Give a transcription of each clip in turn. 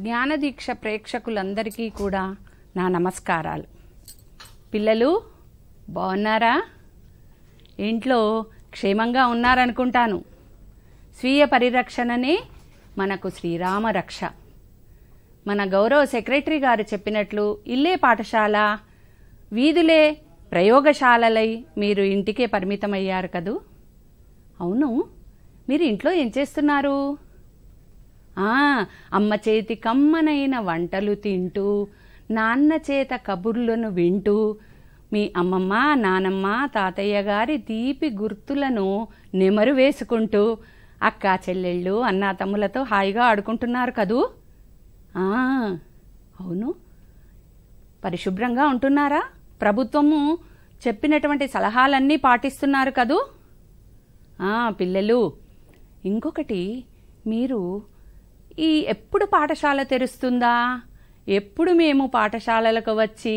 జ్ఞానదీక్ష ప్రేక్షకులందరికీ కూడా నా నమస్కారాలు పిల్లలు బాగున్నారా ఇంట్లో క్షేమంగా ఉన్నారనుకుంటాను స్వీయ పరిరక్షణనే మనకు శ్రీరామ రక్ష మన గౌరవ సెక్రటరీ గారు చెప్పినట్లు ఇల్లే పాఠశాల వీధులే ప్రయోగశాలలై మీరు ఇంటికే పరిమితమయ్యారు కదూ అవును మీరు ఇంట్లో ఏం చేస్తున్నారు అమ్మ చేతి కమ్మనైన వంటలు తింటూ నాన్న చేత కబుర్లను వింటూ మీ అమ్మమ్మ నానమ్మ తాతయ్య గారి తీపి గుర్తులను నెమరు వేసుకుంటూ అక్క చెల్లెళ్ళు అన్నా తమ్ములతో హాయిగా ఆడుకుంటున్నారు కదూ అవును పరిశుభ్రంగా ఉంటున్నారా ప్రభుత్వము చెప్పినటువంటి సలహాలన్నీ పాటిస్తున్నారు కదూ పిల్లలు ఇంకొకటి మీరు ఈ ఎప్పుడు పాఠశాల తెరుస్తుందా ఎప్పుడు మేము పాఠశాలలకు వచ్చి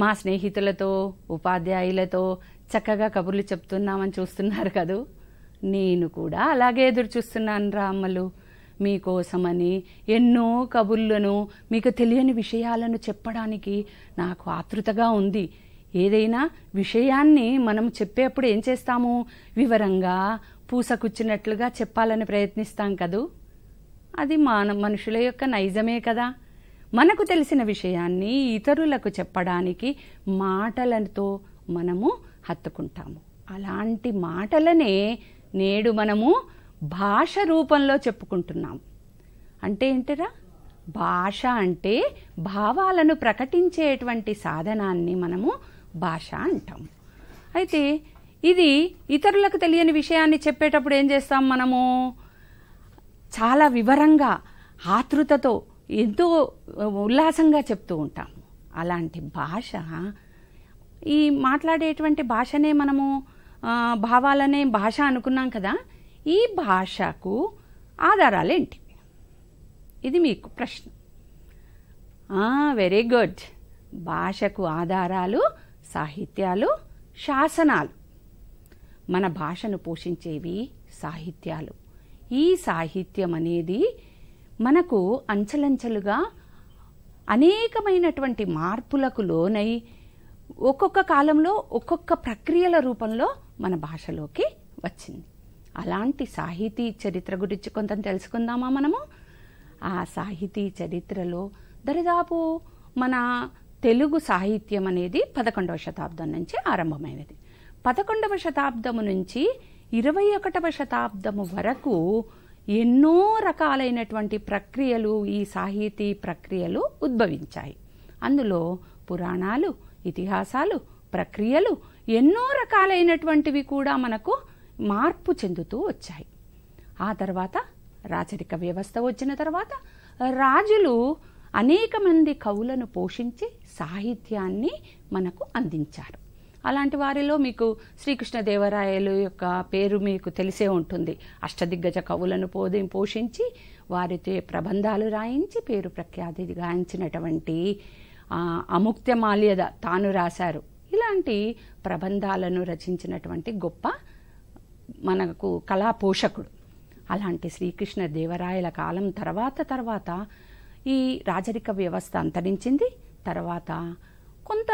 మా స్నేహితులతో ఉపాధ్యాయులతో చక్కగా కబుర్లు చెప్తున్నామని చూస్తున్నారు కదూ నేను కూడా అలాగే ఎదురు చూస్తున్నాను అమ్మలు మీకోసమని ఎన్నో కబుర్లను మీకు తెలియని విషయాలను చెప్పడానికి నాకు ఆతృతగా ఉంది ఏదైనా విషయాన్ని మనం చెప్పేప్పుడు ఏం చేస్తాము వివరంగా పూసకుచ్చినట్లుగా చెప్పాలని ప్రయత్నిస్తాం కదూ అది మాన మనుషుల యొక్క నైజమే కదా మనకు తెలిసిన విషయాన్ని ఇతరులకు చెప్పడానికి మాటలతో మనము హత్తుకుంటాము అలాంటి మాటలనే నేడు మనము భాష రూపంలో చెప్పుకుంటున్నాం అంటే ఏంటిరా భాష అంటే భావాలను ప్రకటించేటువంటి సాధనాన్ని మనము భాష అంటాం అయితే ఇది ఇతరులకు తెలియని విషయాన్ని చెప్పేటప్పుడు ఏం చేస్తాం మనము చాలా వివరంగా ఆతృతతో ఎంతో ఉల్లాసంగా చెప్తూ ఉంటాము అలాంటి భాష ఈ మాట్లాడేటువంటి భాషనే మనము భావాలనే భాష అనుకున్నాం కదా ఈ భాషకు ఆధారాలు ఏంటి ఇది మీకు ప్రశ్న వెరీ గుడ్ భాషకు ఆధారాలు సాహిత్యాలు శాసనాలు మన భాషను పోషించేవి సాహిత్యాలు ఈ సాహిత్యం అనేది మనకు అంచలంచలుగా అనేకమైనటువంటి మార్పులకు లోనై ఒక్కొక్క కాలంలో ఒక్కొక్క ప్రక్రియల రూపంలో మన భాషలోకి వచ్చింది అలాంటి సాహితీ చరిత్ర గురించి కొంత తెలుసుకుందామా మనము ఆ సాహితీ చరిత్రలో దరిదాపు మన తెలుగు సాహిత్యం అనేది పదకొండవ శతాబ్దం నుంచి ఆరంభమైనది పదకొండవ శతాబ్దము నుంచి ఇరవై ఒకటవ శతాబ్దము వరకు ఎన్నో రకాలైనటువంటి ప్రక్రియలు ఈ సాహితీ ప్రక్రియలు ఉద్భవించాయి అందులో పురాణాలు ఇతిహాసాలు ప్రక్రియలు ఎన్నో రకాలైనటువంటివి కూడా మనకు మార్పు చెందుతూ వచ్చాయి ఆ తర్వాత రాచరిక వ్యవస్థ వచ్చిన తర్వాత రాజులు అనేక మంది కవులను పోషించి సాహిత్యాన్ని మనకు అందించారు అలాంటి వారిలో మీకు శ్రీకృష్ణదేవరాయలు యొక్క పేరు మీకు తెలిసే ఉంటుంది అష్టదిగ్గజ కవులను పోది పోషించి వారితో ప్రబంధాలు రాయించి పేరు ప్రఖ్యాతి గాయించినటువంటి మాల్యద తాను రాశారు ఇలాంటి ప్రబంధాలను రచించినటువంటి గొప్ప మనకు కళా పోషకుడు అలాంటి శ్రీకృష్ణ దేవరాయల కాలం తర్వాత తర్వాత ఈ రాజరిక వ్యవస్థ అంతరించింది తర్వాత కొంత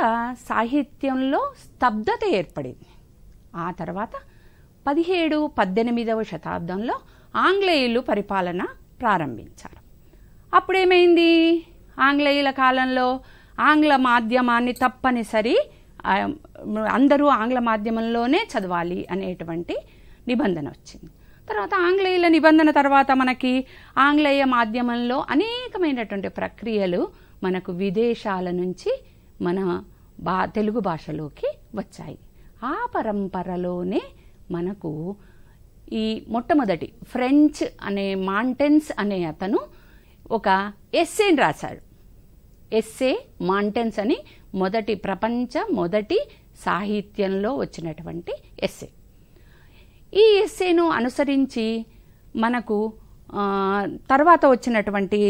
సాహిత్యంలో స్తబ్దత ఏర్పడింది ఆ తర్వాత పదిహేడు పద్దెనిమిదవ శతాబ్దంలో ఆంగ్లేయులు పరిపాలన ప్రారంభించారు అప్పుడేమైంది ఆంగ్లేయుల కాలంలో ఆంగ్ల మాధ్యమాన్ని తప్పనిసరి అందరూ ఆంగ్ల మాధ్యమంలోనే చదవాలి అనేటువంటి నిబంధన వచ్చింది తర్వాత ఆంగ్లేయుల నిబంధన తర్వాత మనకి ఆంగ్లేయ మాధ్యమంలో అనేకమైనటువంటి ప్రక్రియలు మనకు విదేశాల నుంచి మన బా తెలుగు భాషలోకి వచ్చాయి ఆ పరంపరలోనే మనకు ఈ మొట్టమొదటి ఫ్రెంచ్ అనే మాంటెన్స్ అనే అతను ఒక ఎస్సేని రాశాడు ఎస్సే మాంటెన్స్ అని మొదటి ప్రపంచ మొదటి సాహిత్యంలో వచ్చినటువంటి ఎస్సే ఈ ఎస్సేను అనుసరించి మనకు తర్వాత వచ్చినటువంటి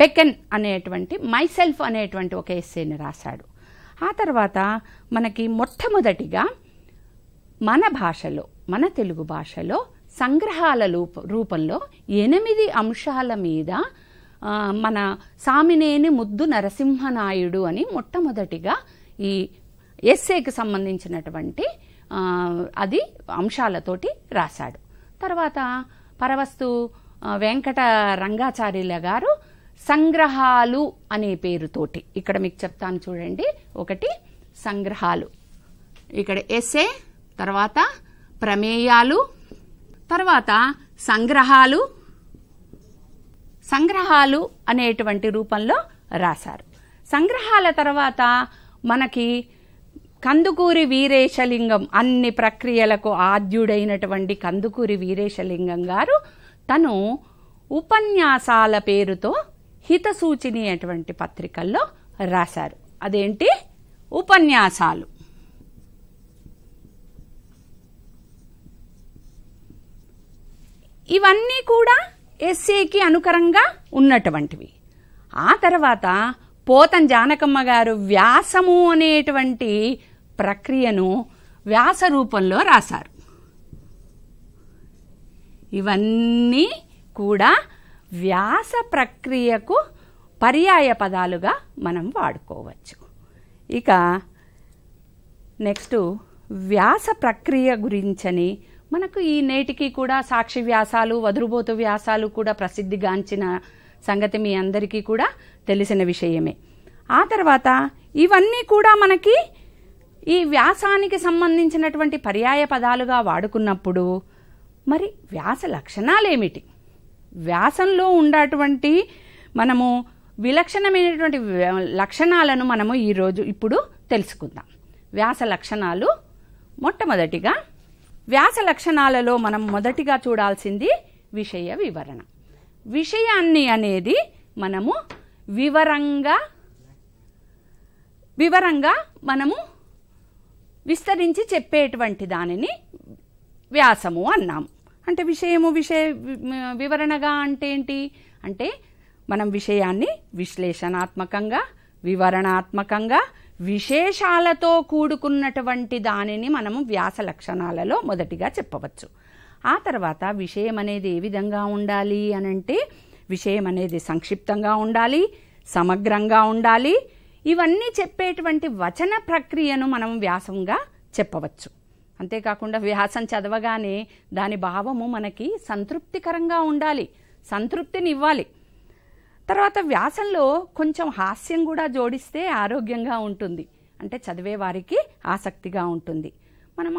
బెకెన్ అనేటువంటి మైసెల్ఫ్ అనేటువంటి ఒక ఎస్సేని రాశాడు ఆ తర్వాత మనకి మొట్టమొదటిగా మన భాషలో మన తెలుగు భాషలో సంగ్రహాల రూపంలో ఎనిమిది అంశాల మీద మన సామినేని ముద్దు నరసింహనాయుడు అని మొట్టమొదటిగా ఈ ఎస్సేకి సంబంధించినటువంటి అది అంశాలతోటి రాశాడు తర్వాత పరవస్తు వెంకట రంగాచార్యుల గారు సంగ్రహాలు అనే పేరుతోటి ఇక్కడ మీకు చెప్తాను చూడండి ఒకటి సంగ్రహాలు ఇక్కడ ఎస్ఏ తర్వాత ప్రమేయాలు తర్వాత సంగ్రహాలు సంగ్రహాలు అనేటువంటి రూపంలో రాశారు సంగ్రహాల తర్వాత మనకి కందుకూరి వీరేశలింగం అన్ని ప్రక్రియలకు ఆద్యుడైనటువంటి కందుకూరి వీరేశలింగం గారు తను ఉపన్యాసాల పేరుతో హితసూచిని అటువంటి పత్రికల్లో రాశారు అదేంటి ఉపన్యాసాలు ఇవన్నీ కూడా ఎస్సీకి అనుకరంగా ఉన్నటువంటివి ఆ తర్వాత పోతన్ జానకమ్మ గారు వ్యాసము అనేటువంటి ప్రక్రియను వ్యాస రూపంలో రాశారు ఇవన్నీ కూడా వ్యాస ప్రక్రియకు పర్యాయ పదాలుగా మనం వాడుకోవచ్చు ఇక నెక్స్ట్ వ్యాస ప్రక్రియ గురించని మనకు ఈ నేటికి కూడా సాక్షి వ్యాసాలు వదురుబోతు వ్యాసాలు కూడా ప్రసిద్ధిగాంచిన సంగతి మీ అందరికీ కూడా తెలిసిన విషయమే ఆ తర్వాత ఇవన్నీ కూడా మనకి ఈ వ్యాసానికి సంబంధించినటువంటి పర్యాయ పదాలుగా వాడుకున్నప్పుడు మరి వ్యాస లక్షణాలేమిటి వ్యాసంలో ఉండటువంటి మనము విలక్షణమైనటువంటి లక్షణాలను మనము ఈరోజు ఇప్పుడు తెలుసుకుందాం వ్యాస లక్షణాలు మొట్టమొదటిగా వ్యాస లక్షణాలలో మనం మొదటిగా చూడాల్సింది విషయ వివరణ విషయాన్ని అనేది మనము వివరంగా వివరంగా మనము విస్తరించి చెప్పేటువంటి దానిని వ్యాసము అన్నాము అంటే విషయము విషయ వివరణగా అంటే ఏంటి అంటే మనం విషయాన్ని విశ్లేషణాత్మకంగా వివరణాత్మకంగా విశేషాలతో కూడుకున్నటువంటి దానిని మనము వ్యాస లక్షణాలలో మొదటిగా చెప్పవచ్చు ఆ తర్వాత విషయం అనేది ఏ విధంగా ఉండాలి అనంటే విషయం అనేది సంక్షిప్తంగా ఉండాలి సమగ్రంగా ఉండాలి ఇవన్నీ చెప్పేటువంటి వచన ప్రక్రియను మనం వ్యాసంగా చెప్పవచ్చు అంతేకాకుండా వ్యాసం చదవగానే దాని భావము మనకి సంతృప్తికరంగా ఉండాలి సంతృప్తిని ఇవ్వాలి తర్వాత వ్యాసంలో కొంచెం హాస్యం కూడా జోడిస్తే ఆరోగ్యంగా ఉంటుంది అంటే చదివే వారికి ఆసక్తిగా ఉంటుంది మనం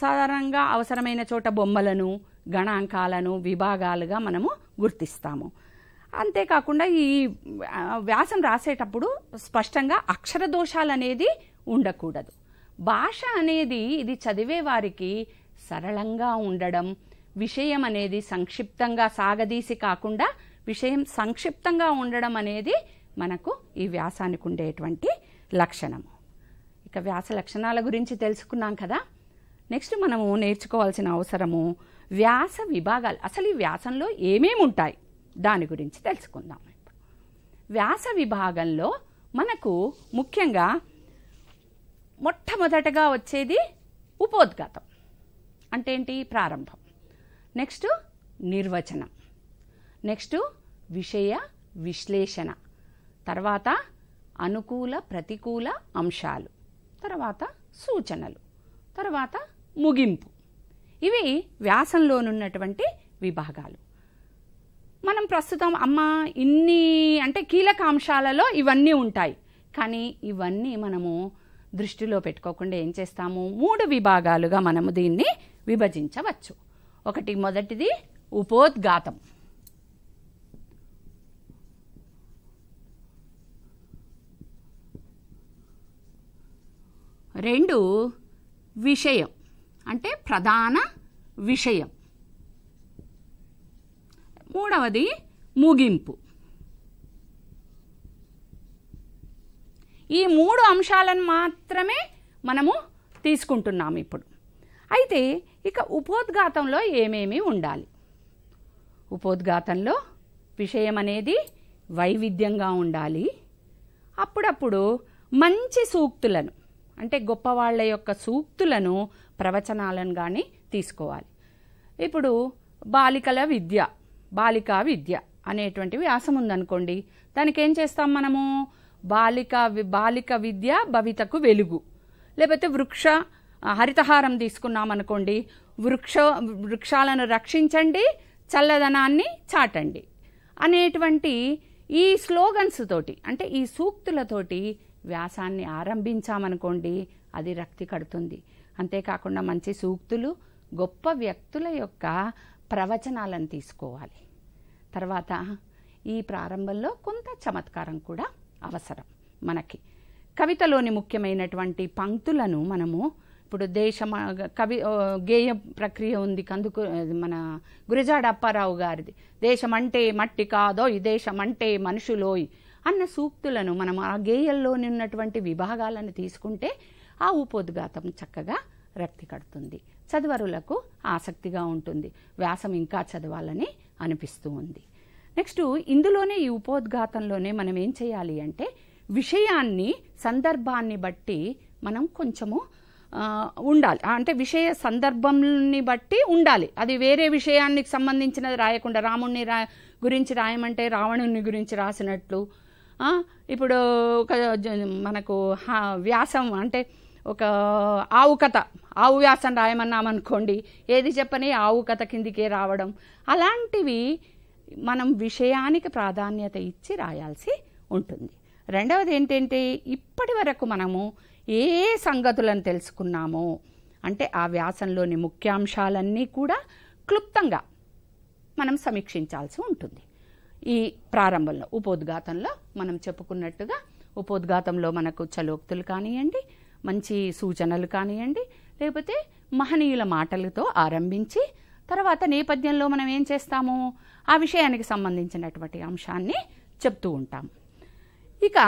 సాధారణంగా అవసరమైన చోట బొమ్మలను గణాంకాలను విభాగాలుగా మనము గుర్తిస్తాము అంతేకాకుండా ఈ వ్యాసం రాసేటప్పుడు స్పష్టంగా అక్షర దోషాలు అనేది ఉండకూడదు భాష అనేది ఇది చదివే వారికి సరళంగా ఉండడం విషయం అనేది సంక్షిప్తంగా సాగదీసి కాకుండా విషయం సంక్షిప్తంగా ఉండడం అనేది మనకు ఈ వ్యాసానికి ఉండేటువంటి లక్షణము ఇక వ్యాస లక్షణాల గురించి తెలుసుకున్నాం కదా నెక్స్ట్ మనము నేర్చుకోవాల్సిన అవసరము వ్యాస విభాగాలు అసలు ఈ వ్యాసంలో ఏమేమి ఉంటాయి దాని గురించి తెలుసుకుందాం వ్యాస విభాగంలో మనకు ముఖ్యంగా మొట్టమొదటగా వచ్చేది ఉపోద్ఘాతం అంటే ఏంటి ప్రారంభం నెక్స్ట్ నిర్వచనం నెక్స్ట్ విషయ విశ్లేషణ తర్వాత అనుకూల ప్రతికూల అంశాలు తర్వాత సూచనలు తర్వాత ముగింపు ఇవి వ్యాసంలోనున్నటువంటి విభాగాలు మనం ప్రస్తుతం అమ్మ ఇన్ని అంటే కీలక అంశాలలో ఇవన్నీ ఉంటాయి కానీ ఇవన్నీ మనము దృష్టిలో పెట్టుకోకుండా ఏం చేస్తాము మూడు విభాగాలుగా మనము దీన్ని విభజించవచ్చు ఒకటి మొదటిది ఉపోద్ఘాతం రెండు విషయం అంటే ప్రధాన విషయం మూడవది ముగింపు ఈ మూడు అంశాలను మాత్రమే మనము తీసుకుంటున్నాం ఇప్పుడు అయితే ఇక ఉపోద్ఘాతంలో ఏమేమి ఉండాలి ఉపోద్ఘాతంలో విషయం అనేది వైవిధ్యంగా ఉండాలి అప్పుడప్పుడు మంచి సూక్తులను అంటే గొప్పవాళ్ల యొక్క సూక్తులను ప్రవచనాలను కానీ తీసుకోవాలి ఇప్పుడు బాలికల విద్య బాలికా విద్య అనేటువంటివి వ్యాసం ఉందనుకోండి దానికి ఏం చేస్తాం మనము బాలిక బాలిక విద్య భవితకు వెలుగు లేకపోతే వృక్ష హరితహారం తీసుకున్నాం అనుకోండి వృక్ష వృక్షాలను రక్షించండి చల్లదనాన్ని చాటండి అనేటువంటి ఈ స్లోగన్స్ తోటి అంటే ఈ సూక్తులతోటి వ్యాసాన్ని ఆరంభించామనుకోండి అది రక్తి కడుతుంది అంతేకాకుండా మంచి సూక్తులు గొప్ప వ్యక్తుల యొక్క ప్రవచనాలను తీసుకోవాలి తర్వాత ఈ ప్రారంభంలో కొంత చమత్కారం కూడా అవసరం మనకి కవితలోని ముఖ్యమైనటువంటి పంక్తులను మనము ఇప్పుడు దేశ కవి గేయ ప్రక్రియ ఉంది కందుకు మన గురజాడ అప్పారావు గారిది దేశమంటే మట్టి కాదోయ్ దేశమంటే మనుషులోయ్ అన్న సూక్తులను మనం ఆ గేయల్లోని ఉన్నటువంటి విభాగాలను తీసుకుంటే ఆ ఉపోద్ఘాతం చక్కగా రక్తి కడుతుంది చదువరులకు ఆసక్తిగా ఉంటుంది వ్యాసం ఇంకా చదవాలని అనిపిస్తూ ఉంది నెక్స్ట్ ఇందులోనే ఈ ఉపోద్ఘాతంలోనే మనం ఏం చేయాలి అంటే విషయాన్ని సందర్భాన్ని బట్టి మనం కొంచెము ఉండాలి అంటే విషయ సందర్భంని బట్టి ఉండాలి అది వేరే విషయానికి సంబంధించినది రాయకుండా రాముణ్ణి రా గురించి రాయమంటే రావణుని గురించి రాసినట్లు ఇప్పుడు ఒక మనకు వ్యాసం అంటే ఒక ఆవు కథ ఆవు వ్యాసం రాయమన్నామనుకోండి ఏది చెప్పని ఆవు కథ కిందికే రావడం అలాంటివి మనం విషయానికి ప్రాధాన్యత ఇచ్చి రాయాల్సి ఉంటుంది రెండవది ఏంటంటే ఇప్పటి వరకు మనము ఏ సంగతులను తెలుసుకున్నామో అంటే ఆ వ్యాసంలోని ముఖ్యాంశాలన్నీ కూడా క్లుప్తంగా మనం సమీక్షించాల్సి ఉంటుంది ఈ ప్రారంభంలో ఉపోద్ఘాతంలో మనం చెప్పుకున్నట్టుగా ఉపోద్ఘాతంలో మనకు చలోక్తులు కానివ్వండి మంచి సూచనలు కానివ్వండి లేకపోతే మహనీయుల మాటలతో ఆరంభించి తర్వాత నేపథ్యంలో మనం ఏం చేస్తాము ఆ విషయానికి సంబంధించినటువంటి అంశాన్ని చెప్తూ ఉంటాం ఇక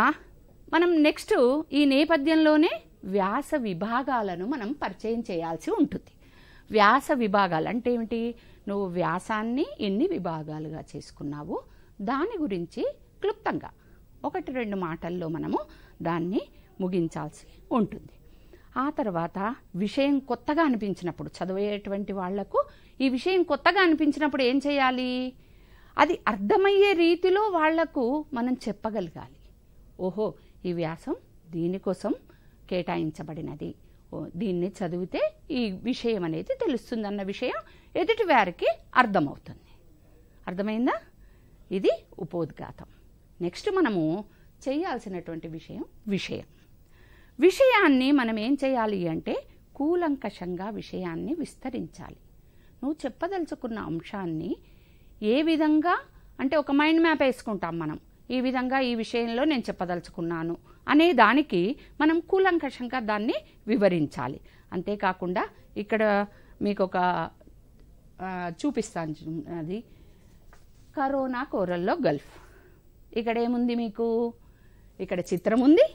మనం నెక్స్ట్ ఈ నేపథ్యంలోనే వ్యాస విభాగాలను మనం పరిచయం చేయాల్సి ఉంటుంది వ్యాస విభాగాలు అంటే ఏమిటి నువ్వు వ్యాసాన్ని ఎన్ని విభాగాలుగా చేసుకున్నావు దాని గురించి క్లుప్తంగా ఒకటి రెండు మాటల్లో మనము దాన్ని ముగించాల్సి ఉంటుంది ఆ తర్వాత విషయం కొత్తగా అనిపించినప్పుడు చదివేటువంటి వాళ్లకు ఈ విషయం కొత్తగా అనిపించినప్పుడు ఏం చేయాలి అది అర్థమయ్యే రీతిలో వాళ్లకు మనం చెప్పగలగాలి ఓహో ఈ వ్యాసం దీనికోసం కేటాయించబడినది దీన్ని చదివితే ఈ విషయం అనేది తెలుస్తుందన్న విషయం ఎదుటి వారికి అర్థమవుతుంది అర్థమైందా ఇది ఉపోద్ఘాతం నెక్స్ట్ మనము చేయాల్సినటువంటి విషయం విషయం విషయాన్ని మనం ఏం చేయాలి అంటే కూలంకషంగా విషయాన్ని విస్తరించాలి నువ్వు చెప్పదలుచుకున్న అంశాన్ని ఏ విధంగా అంటే ఒక మైండ్ మ్యాప్ వేసుకుంటాం మనం ఈ విధంగా ఈ విషయంలో నేను చెప్పదలుచుకున్నాను అనే దానికి మనం కూలంకషంగా దాన్ని వివరించాలి అంతేకాకుండా ఇక్కడ మీకు ఒక చూపిస్తాను అది కరోనా కోరల్లో గల్ఫ్ ఇక్కడ ఏముంది మీకు ఇక్కడ చిత్రం ఉంది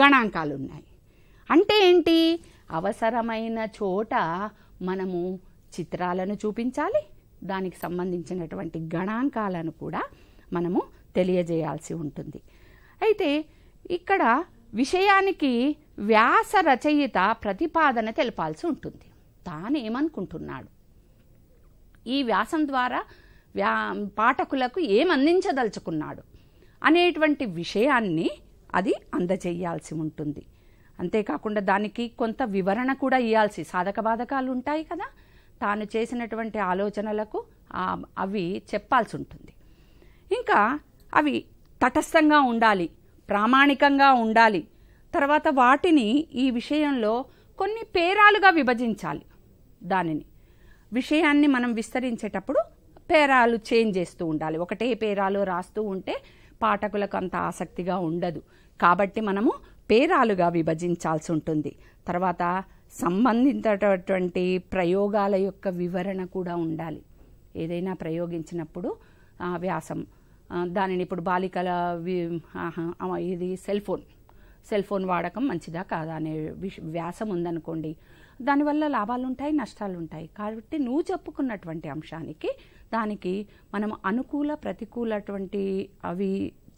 గణాంకాలు ఉన్నాయి అంటే ఏంటి అవసరమైన చోట మనము చిత్రాలను చూపించాలి దానికి సంబంధించినటువంటి గణాంకాలను కూడా మనము తెలియజేయాల్సి ఉంటుంది అయితే ఇక్కడ విషయానికి వ్యాస రచయిత ప్రతిపాదన తెలపాల్సి ఉంటుంది తాను ఏమనుకుంటున్నాడు ఈ వ్యాసం ద్వారా వ్యా పాఠకులకు ఏమందించదలుచుకున్నాడు అనేటువంటి విషయాన్ని అది అందజేయాల్సి ఉంటుంది అంతేకాకుండా దానికి కొంత వివరణ కూడా ఇవ్వాల్సి సాధక బాధకాలు ఉంటాయి కదా తాను చేసినటువంటి ఆలోచనలకు అవి చెప్పాల్సి ఉంటుంది ఇంకా అవి తటస్థంగా ఉండాలి ప్రామాణికంగా ఉండాలి తర్వాత వాటిని ఈ విషయంలో కొన్ని పేరాలుగా విభజించాలి దానిని విషయాన్ని మనం విస్తరించేటప్పుడు పేరాలు చేంజ్ చేస్తూ ఉండాలి ఒకటే పేరాలు రాస్తూ ఉంటే పాఠకులకు అంత ఆసక్తిగా ఉండదు కాబట్టి మనము పేరాలుగా విభజించాల్సి ఉంటుంది తర్వాత సంబంధితటువంటి ప్రయోగాల యొక్క వివరణ కూడా ఉండాలి ఏదైనా ప్రయోగించినప్పుడు వ్యాసం దానిని ఇప్పుడు బాలికల ఇది సెల్ ఫోన్ సెల్ ఫోన్ వాడకం మంచిదా కాదా అనే వ్యాసం ఉందనుకోండి దానివల్ల లాభాలు ఉంటాయి నష్టాలు ఉంటాయి కాబట్టి నువ్వు చెప్పుకున్నటువంటి అంశానికి దానికి మనం అనుకూల ప్రతికూలటువంటి అవి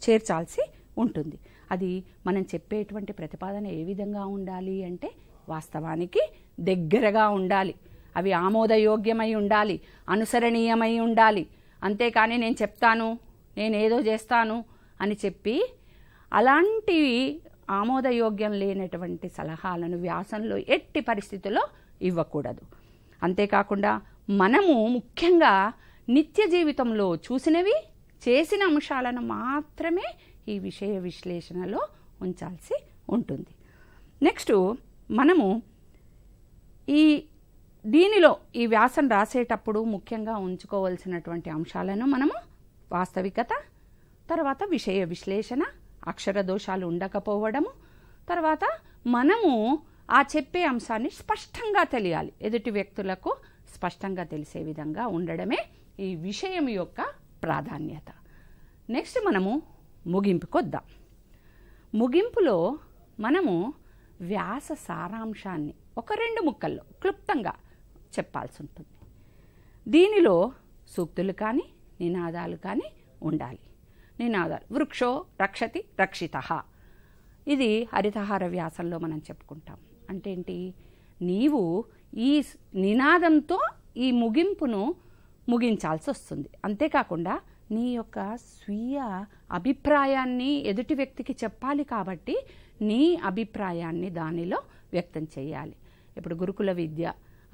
చేర్చాల్సి ఉంటుంది అది మనం చెప్పేటువంటి ప్రతిపాదన ఏ విధంగా ఉండాలి అంటే వాస్తవానికి దగ్గరగా ఉండాలి అవి ఆమోదయోగ్యమై ఉండాలి అనుసరణీయమై ఉండాలి అంతేకాని నేను చెప్తాను నేనేదో చేస్తాను అని చెప్పి అలాంటివి ఆమోదయోగ్యం లేనటువంటి సలహాలను వ్యాసంలో ఎట్టి పరిస్థితుల్లో ఇవ్వకూడదు అంతేకాకుండా మనము ముఖ్యంగా నిత్య జీవితంలో చూసినవి చేసిన అంశాలను మాత్రమే ఈ విషయ విశ్లేషణలో ఉంచాల్సి ఉంటుంది నెక్స్ట్ మనము ఈ దీనిలో ఈ వ్యాసం రాసేటప్పుడు ముఖ్యంగా ఉంచుకోవలసినటువంటి అంశాలను మనము వాస్తవికత తర్వాత విషయ విశ్లేషణ అక్షర దోషాలు ఉండకపోవడము తర్వాత మనము ఆ చెప్పే అంశాన్ని స్పష్టంగా తెలియాలి ఎదుటి వ్యక్తులకు స్పష్టంగా తెలిసే విధంగా ఉండడమే ఈ విషయం యొక్క ప్రాధాన్యత నెక్స్ట్ మనము ముగింపుకొద్దాం ముగింపులో మనము వ్యాస సారాంశాన్ని ఒక రెండు ముక్కల్లో క్లుప్తంగా చెప్పాల్సి ఉంటుంది దీనిలో సూక్తులు కానీ నినాదాలు కానీ ఉండాలి నినాదాలు వృక్షో రక్షతి రక్షిత ఇది హరితహార వ్యాసంలో మనం చెప్పుకుంటాం అంటే ఏంటి నీవు ఈ నినాదంతో ఈ ముగింపును ముగించాల్సి వస్తుంది అంతేకాకుండా నీ యొక్క స్వీయ అభిప్రాయాన్ని ఎదుటి వ్యక్తికి చెప్పాలి కాబట్టి నీ అభిప్రాయాన్ని దానిలో వ్యక్తం చేయాలి ఇప్పుడు గురుకుల విద్య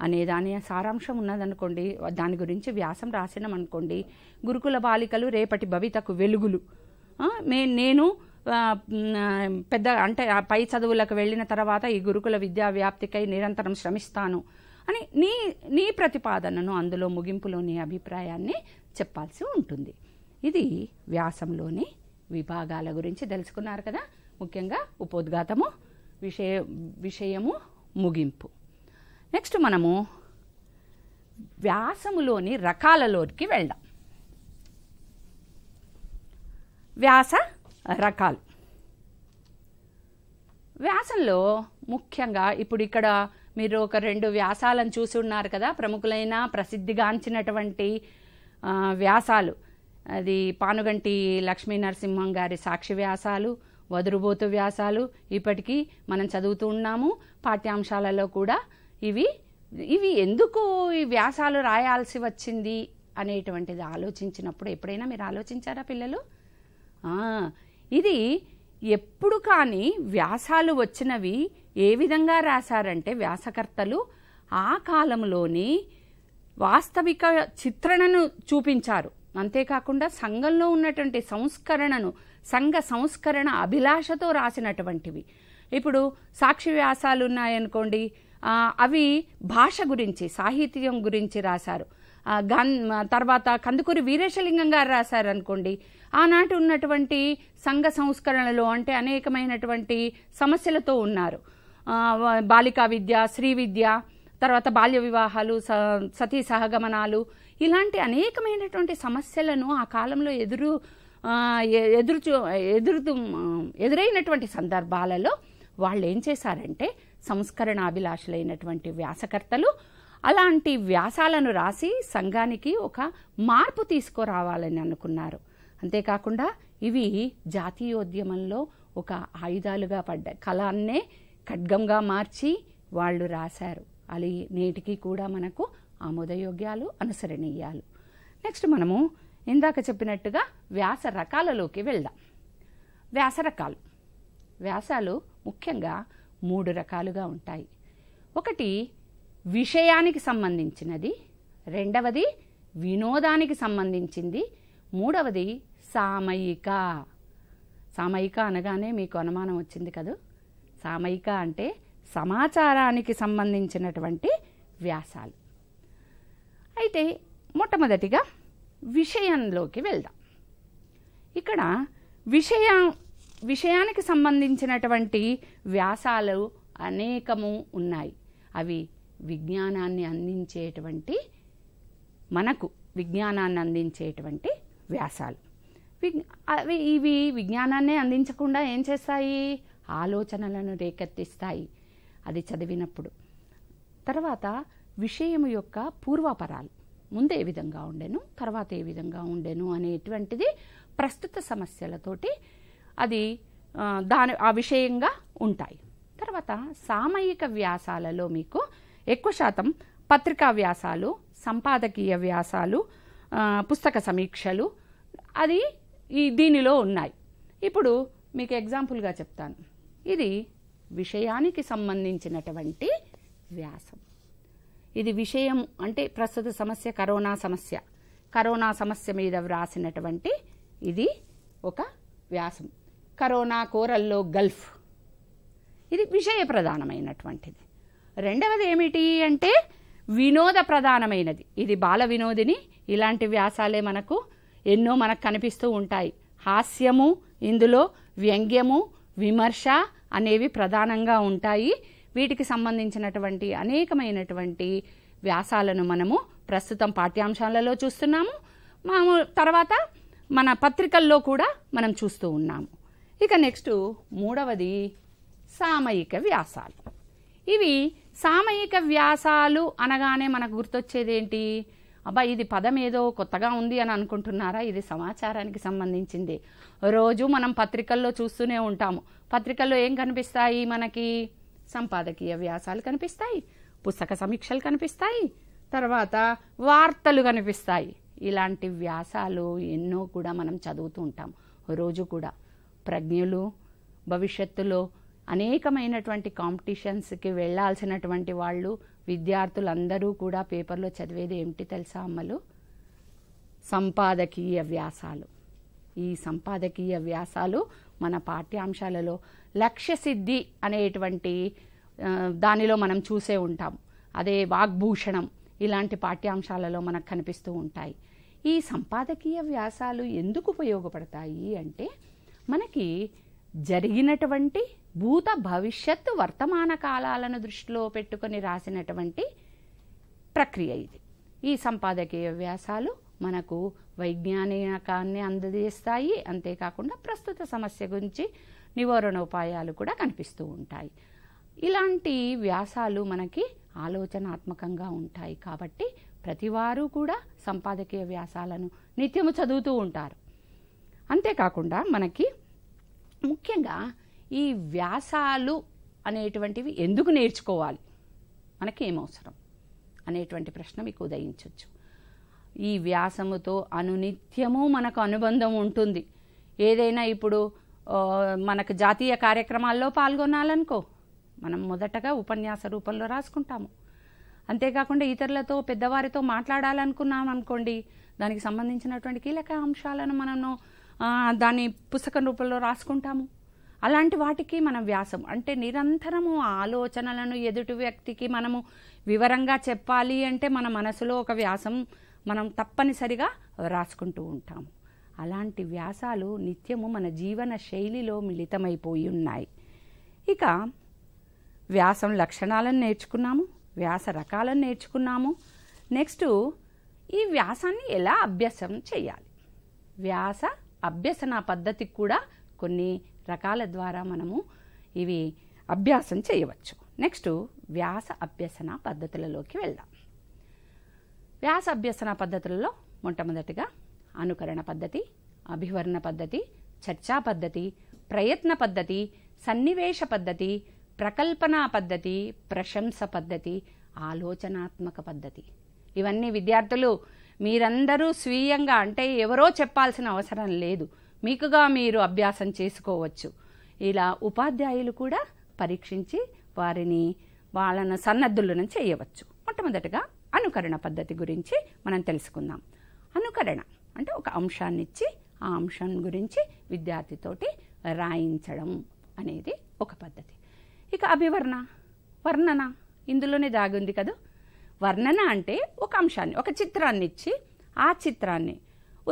అనే దాని సారాంశం ఉన్నదనుకోండి దాని గురించి వ్యాసం రాసినామనుకోండి గురుకుల బాలికలు రేపటి భవితకు వెలుగులు మే నేను పెద్ద అంటే పై చదువులకు వెళ్ళిన తర్వాత ఈ గురుకుల విద్యా వ్యాప్తికై నిరంతరం శ్రమిస్తాను అని నీ నీ ప్రతిపాదనను అందులో ముగింపులో నీ అభిప్రాయాన్ని చెప్పాల్సి ఉంటుంది ఇది వ్యాసంలోని విభాగాల గురించి తెలుసుకున్నారు కదా ముఖ్యంగా ఉపోద్ఘాతము విషయ విషయము ముగింపు నెక్స్ట్ మనము వ్యాసములోని రకాలలోకి వెళ్దాం వ్యాస రకాలు వ్యాసంలో ముఖ్యంగా ఇప్పుడు ఇక్కడ మీరు ఒక రెండు వ్యాసాలను చూసి ఉన్నారు కదా ప్రముఖులైన ప్రసిద్ధిగాంచినటువంటి వ్యాసాలు అది పానుగంటి లక్ష్మీ నరసింహం గారి సాక్షి వ్యాసాలు వదురుబోతు వ్యాసాలు ఇప్పటికీ మనం చదువుతూ ఉన్నాము పాఠ్యాంశాలలో కూడా ఇవి ఇవి ఎందుకు ఈ వ్యాసాలు రాయాల్సి వచ్చింది అనేటువంటిది ఆలోచించినప్పుడు ఎప్పుడైనా మీరు ఆలోచించారా పిల్లలు ఇది ఎప్పుడు కానీ వ్యాసాలు వచ్చినవి ఏ విధంగా రాశారంటే వ్యాసకర్తలు ఆ కాలంలోని వాస్తవిక చిత్రణను చూపించారు అంతేకాకుండా సంఘంలో ఉన్నటువంటి సంస్కరణను సంఘ సంస్కరణ అభిలాషతో రాసినటువంటివి ఇప్పుడు సాక్షి వ్యాసాలు ఉన్నాయనుకోండి అవి భాష గురించి సాహిత్యం గురించి రాశారు గన్ తర్వాత కందుకూరి వీరేశలింగం గారు రాశారనుకోండి ఆనాటి ఉన్నటువంటి సంఘ సంస్కరణలు అంటే అనేకమైనటువంటి సమస్యలతో ఉన్నారు బాలికా విద్య స్త్రీ విద్య తర్వాత బాల్య వివాహాలు సతీ సహగమనాలు ఇలాంటి అనేకమైనటువంటి సమస్యలను ఆ కాలంలో ఎదురు ఎదురు ఎదురు ఎదురైనటువంటి సందర్భాలలో వాళ్ళు ఏం చేశారంటే సంస్కరణాభిలాషులైనటువంటి వ్యాసకర్తలు అలాంటి వ్యాసాలను రాసి సంఘానికి ఒక మార్పు తీసుకురావాలని అనుకున్నారు అంతేకాకుండా ఇవి జాతీయోద్యమంలో ఒక ఆయుధాలుగా పడ్డ కళాన్నే ఖడ్గంగా మార్చి వాళ్ళు రాశారు అది నేటికి కూడా మనకు ఆమోదయోగ్యాలు అనుసరణీయాలు నెక్స్ట్ మనము ఇందాక చెప్పినట్టుగా వ్యాస రకాలలోకి వెళ్దాం వ్యాస రకాలు వ్యాసాలు ముఖ్యంగా మూడు రకాలుగా ఉంటాయి ఒకటి విషయానికి సంబంధించినది రెండవది వినోదానికి సంబంధించింది మూడవది సామయిక సామయిక అనగానే మీకు అనుమానం వచ్చింది కదూ సామయిక అంటే సమాచారానికి సంబంధించినటువంటి వ్యాసాలు అయితే మొట్టమొదటిగా విషయంలోకి వెళ్దాం ఇక్కడ విషయ విషయానికి సంబంధించినటువంటి వ్యాసాలు అనేకము ఉన్నాయి అవి విజ్ఞానాన్ని అందించేటువంటి మనకు విజ్ఞానాన్ని అందించేటువంటి వ్యాసాలు అవి ఇవి విజ్ఞానాన్నే అందించకుండా ఏం చేస్తాయి ఆలోచనలను రేకెత్తిస్తాయి అది చదివినప్పుడు తర్వాత విషయం యొక్క పూర్వాపరాలు ముందు ఏ విధంగా ఉండెను తర్వాత ఏ విధంగా ఉండెను అనేటువంటిది ప్రస్తుత సమస్యలతోటి అది దాని ఆ విషయంగా ఉంటాయి తర్వాత సామయిక వ్యాసాలలో మీకు ఎక్కువ శాతం పత్రికా వ్యాసాలు సంపాదకీయ వ్యాసాలు పుస్తక సమీక్షలు అది ఈ దీనిలో ఉన్నాయి ఇప్పుడు మీకు ఎగ్జాంపుల్గా చెప్తాను ఇది విషయానికి సంబంధించినటువంటి వ్యాసం ఇది విషయం అంటే ప్రస్తుత సమస్య కరోనా సమస్య కరోనా సమస్య మీద వ్రాసినటువంటి ఇది ఒక వ్యాసం కరోనా కోరల్లో గల్ఫ్ ఇది విషయ ప్రధానమైనటువంటిది రెండవది ఏమిటి అంటే వినోద ప్రధానమైనది ఇది బాల వినోదిని ఇలాంటి వ్యాసాలే మనకు ఎన్నో మనకు కనిపిస్తూ ఉంటాయి హాస్యము ఇందులో వ్యంగ్యము విమర్శ అనేవి ప్రధానంగా ఉంటాయి వీటికి సంబంధించినటువంటి అనేకమైనటువంటి వ్యాసాలను మనము ప్రస్తుతం పాఠ్యాంశాలలో చూస్తున్నాము మాము తర్వాత మన పత్రికల్లో కూడా మనం చూస్తూ ఉన్నాము ఇక నెక్స్ట్ మూడవది సామయిక వ్యాసాలు ఇవి సామయిక వ్యాసాలు అనగానే మనకు గుర్తొచ్చేది ఏంటి అబ్బా ఇది పదం ఏదో కొత్తగా ఉంది అని అనుకుంటున్నారా ఇది సమాచారానికి సంబంధించింది రోజు మనం పత్రికల్లో చూస్తూనే ఉంటాము పత్రికల్లో ఏం కనిపిస్తాయి మనకి సంపాదకీయ వ్యాసాలు కనిపిస్తాయి పుస్తక సమీక్షలు కనిపిస్తాయి తర్వాత వార్తలు కనిపిస్తాయి ఇలాంటి వ్యాసాలు ఎన్నో కూడా మనం చదువుతూ ఉంటాం రోజు కూడా ప్రజ్ఞులు భవిష్యత్తులో అనేకమైనటువంటి కాంపిటీషన్స్కి వెళ్లాల్సినటువంటి వాళ్ళు విద్యార్థులందరూ కూడా పేపర్లో చదివేది ఏమిటి తెలుసా అమ్మలు సంపాదకీయ వ్యాసాలు ఈ సంపాదకీయ వ్యాసాలు మన పాఠ్యాంశాలలో లక్ష్యసిద్ధి అనేటువంటి దానిలో మనం చూసే ఉంటాం అదే వాగ్భూషణం ఇలాంటి పాఠ్యాంశాలలో మనకు కనిపిస్తూ ఉంటాయి ఈ సంపాదకీయ వ్యాసాలు ఎందుకు ఉపయోగపడతాయి అంటే మనకి జరిగినటువంటి భూత భవిష్యత్తు వర్తమాన కాలాలను దృష్టిలో పెట్టుకొని రాసినటువంటి ప్రక్రియ ఇది ఈ సంపాదకీయ వ్యాసాలు మనకు వైజ్ఞానికాన్ని అందజేస్తాయి అంతేకాకుండా ప్రస్తుత సమస్య గురించి నివారణోపాయాలు కూడా కనిపిస్తూ ఉంటాయి ఇలాంటి వ్యాసాలు మనకి ఆలోచనాత్మకంగా ఉంటాయి కాబట్టి ప్రతివారు కూడా సంపాదకీయ వ్యాసాలను నిత్యము చదువుతూ ఉంటారు అంతేకాకుండా మనకి ముఖ్యంగా ఈ వ్యాసాలు అనేటువంటివి ఎందుకు నేర్చుకోవాలి మనకి ఏమవసరం అనేటువంటి ప్రశ్న మీకు ఉదయించవచ్చు ఈ వ్యాసముతో అనునిత్యము మనకు అనుబంధం ఉంటుంది ఏదైనా ఇప్పుడు మనకు జాతీయ కార్యక్రమాల్లో పాల్గొనాలనుకో మనం మొదటగా ఉపన్యాస రూపంలో రాసుకుంటాము అంతేకాకుండా ఇతరులతో పెద్దవారితో మాట్లాడాలనుకున్నాం అనుకోండి దానికి సంబంధించినటువంటి కీలక అంశాలను మనము దాని పుస్తక రూపంలో రాసుకుంటాము అలాంటి వాటికి మనం వ్యాసం అంటే నిరంతరము ఆలోచనలను ఎదుటి వ్యక్తికి మనము వివరంగా చెప్పాలి అంటే మన మనసులో ఒక వ్యాసం మనం తప్పనిసరిగా రాసుకుంటూ ఉంటాము అలాంటి వ్యాసాలు నిత్యము మన జీవన శైలిలో మిళితమైపోయి ఉన్నాయి ఇక వ్యాసం లక్షణాలను నేర్చుకున్నాము వ్యాస రకాలను నేర్చుకున్నాము నెక్స్ట్ ఈ వ్యాసాన్ని ఎలా అభ్యసం చేయాలి వ్యాస అభ్యసన పద్ధతి కూడా కొన్ని రకాల ద్వారా మనము ఇవి అభ్యాసం చేయవచ్చు నెక్స్ట్ వ్యాస అభ్యసన పద్ధతులలోకి వెళ్దాం వ్యాస అభ్యసన పద్ధతులలో మొట్టమొదటిగా అనుకరణ పద్ధతి అభివర్ణ పద్ధతి చర్చా పద్ధతి ప్రయత్న పద్ధతి సన్నివేశ పద్ధతి ప్రకల్పనా పద్ధతి ప్రశంస పద్ధతి ఆలోచనాత్మక పద్ధతి ఇవన్నీ విద్యార్థులు మీరందరూ స్వీయంగా అంటే ఎవరో చెప్పాల్సిన అవసరం లేదు మీకుగా మీరు అభ్యాసం చేసుకోవచ్చు ఇలా ఉపాధ్యాయులు కూడా పరీక్షించి వారిని వాళ్ళను సన్నద్ధులను చేయవచ్చు మొట్టమొదటగా అనుకరణ పద్ధతి గురించి మనం తెలుసుకుందాం అనుకరణ అంటే ఒక అంశాన్ని ఇచ్చి ఆ అంశం గురించి విద్యార్థితోటి రాయించడం అనేది ఒక పద్ధతి ఇక అభివర్ణ వర్ణన ఇందులోనే దాగి ఉంది కదా వర్ణన అంటే ఒక అంశాన్ని ఒక చిత్రాన్ని ఇచ్చి ఆ చిత్రాన్ని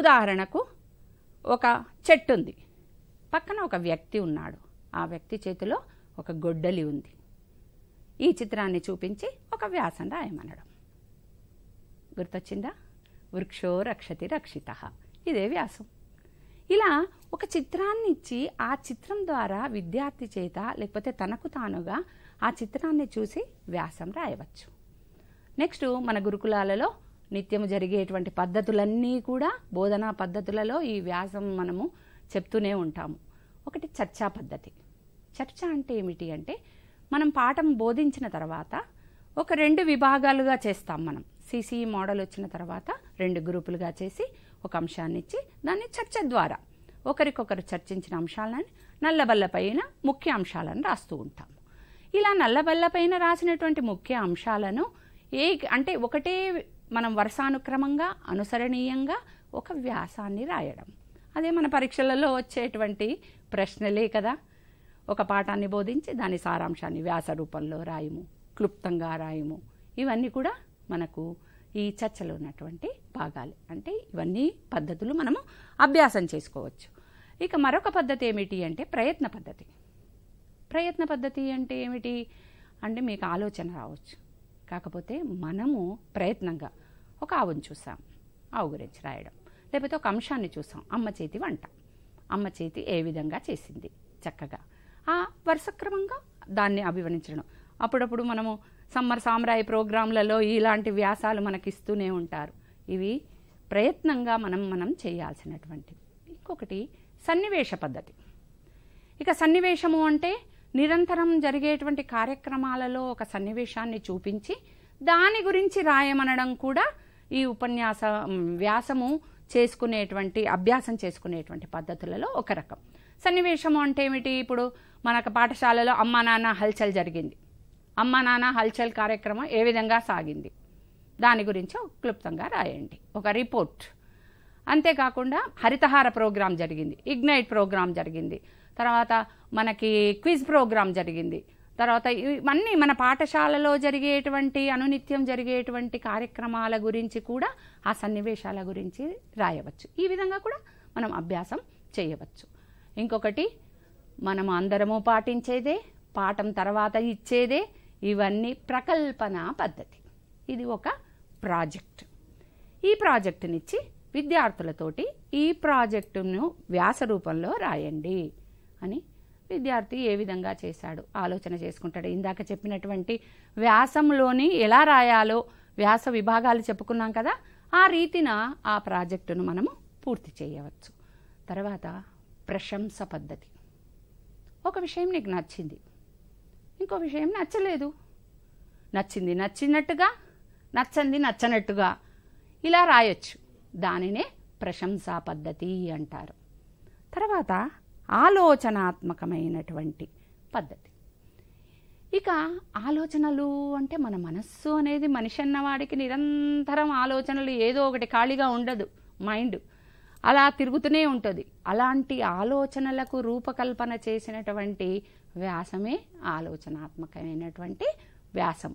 ఉదాహరణకు ఒక చెట్టు ఉంది పక్కన ఒక వ్యక్తి ఉన్నాడు ఆ వ్యక్తి చేతిలో ఒక గొడ్డలి ఉంది ఈ చిత్రాన్ని చూపించి ఒక వ్యాసం రాయమనడం గుర్తొచ్చిందా వృక్షో రక్షతి రక్షిత ఇదే వ్యాసం ఇలా ఒక చిత్రాన్ని ఇచ్చి ఆ చిత్రం ద్వారా విద్యార్థి చేత లేకపోతే తనకు తానుగా ఆ చిత్రాన్ని చూసి వ్యాసం రాయవచ్చు నెక్స్ట్ మన గురుకులాలలో నిత్యము జరిగేటువంటి పద్ధతులన్నీ కూడా బోధనా పద్ధతులలో ఈ వ్యాసం మనము చెప్తూనే ఉంటాము ఒకటి చర్చా పద్ధతి చర్చ అంటే ఏమిటి అంటే మనం పాఠం బోధించిన తర్వాత ఒక రెండు విభాగాలుగా చేస్తాం మనం సిసిఈ మోడల్ వచ్చిన తర్వాత రెండు గ్రూపులుగా చేసి ఒక అంశాన్ని ఇచ్చి దాన్ని చర్చ ద్వారా ఒకరికొకరు చర్చించిన అంశాలను నల్లబల్ల పైన ముఖ్య అంశాలను రాస్తూ ఉంటాము ఇలా నల్లబల్ల పైన రాసినటువంటి ముఖ్య అంశాలను ఏ అంటే ఒకటే మనం వరుసానుక్రమంగా అనుసరణీయంగా ఒక వ్యాసాన్ని రాయడం అదే మన పరీక్షలలో వచ్చేటువంటి ప్రశ్నలే కదా ఒక పాఠాన్ని బోధించి దాని సారాంశాన్ని వ్యాస రూపంలో రాయము క్లుప్తంగా రాయము ఇవన్నీ కూడా మనకు ఈ చర్చలో ఉన్నటువంటి భాగాలు అంటే ఇవన్నీ పద్ధతులు మనము అభ్యాసం చేసుకోవచ్చు ఇక మరొక పద్ధతి ఏమిటి అంటే ప్రయత్న పద్ధతి ప్రయత్న పద్ధతి అంటే ఏమిటి అంటే మీకు ఆలోచన రావచ్చు కాకపోతే మనము ప్రయత్నంగా ఒక ఆవును చూసాం ఆవు గురించి రాయడం లేకపోతే ఒక అంశాన్ని చూసాం అమ్మ చేతి వంట అమ్మ చేతి ఏ విధంగా చేసింది చక్కగా ఆ వరుసక్రమంగా దాన్ని అభివర్ణించడం అప్పుడప్పుడు మనము సమ్మర్ సామ్రాయ్ ప్రోగ్రాంలలో ఇలాంటి వ్యాసాలు మనకిస్తూనే ఉంటారు ఇవి ప్రయత్నంగా మనం మనం చేయాల్సినటువంటివి ఇంకొకటి సన్నివేశ పద్ధతి ఇక సన్నివేశము అంటే నిరంతరం జరిగేటువంటి కార్యక్రమాలలో ఒక సన్నివేశాన్ని చూపించి దాని గురించి రాయమనడం కూడా ఈ ఉపన్యాస వ్యాసము చేసుకునేటువంటి అభ్యాసం చేసుకునేటువంటి పద్ధతులలో ఒక రకం సన్నివేశము అంటే ఏమిటి ఇప్పుడు మనకు పాఠశాలలో అమ్మా నాన్న హల్చల్ జరిగింది అమ్మ నాన్న హల్చల్ కార్యక్రమం ఏ విధంగా సాగింది దాని గురించి క్లుప్తంగా రాయండి ఒక రిపోర్ట్ అంతేకాకుండా హరితహార ప్రోగ్రాం జరిగింది ఇగ్నైట్ ప్రోగ్రాం జరిగింది తర్వాత మనకి క్విజ్ ప్రోగ్రాం జరిగింది తర్వాత ఇవన్నీ మన పాఠశాలలో జరిగేటువంటి అనునిత్యం జరిగేటువంటి కార్యక్రమాల గురించి కూడా ఆ సన్నివేశాల గురించి రాయవచ్చు ఈ విధంగా కూడా మనం అభ్యాసం చేయవచ్చు ఇంకొకటి మనం అందరము పాటించేదే పాఠం తర్వాత ఇచ్చేదే ఇవన్నీ ప్రకల్పన పద్ధతి ఇది ఒక ప్రాజెక్ట్ ఈ ప్రాజెక్టునిచ్చి విద్యార్థులతోటి ఈ ప్రాజెక్టును వ్యాస రూపంలో రాయండి అని విద్యార్థి ఏ విధంగా చేశాడు ఆలోచన చేసుకుంటాడు ఇందాక చెప్పినటువంటి వ్యాసంలోని ఎలా రాయాలో వ్యాస విభాగాలు చెప్పుకున్నాం కదా ఆ రీతిన ఆ ప్రాజెక్టును మనము పూర్తి చేయవచ్చు తర్వాత ప్రశంస పద్ధతి ఒక విషయం నీకు నచ్చింది ఇంకో విషయం నచ్చలేదు నచ్చింది నచ్చినట్టుగా నచ్చంది నచ్చనట్టుగా ఇలా రాయొచ్చు దానినే ప్రశంసా పద్ధతి అంటారు తర్వాత ఆలోచనాత్మకమైనటువంటి పద్ధతి ఇక ఆలోచనలు అంటే మన మనస్సు అనేది మనిషి అన్నవాడికి నిరంతరం ఆలోచనలు ఏదో ఒకటి ఖాళీగా ఉండదు మైండ్ అలా తిరుగుతూనే ఉంటుంది అలాంటి ఆలోచనలకు రూపకల్పన చేసినటువంటి వ్యాసమే ఆలోచనాత్మకమైనటువంటి వ్యాసం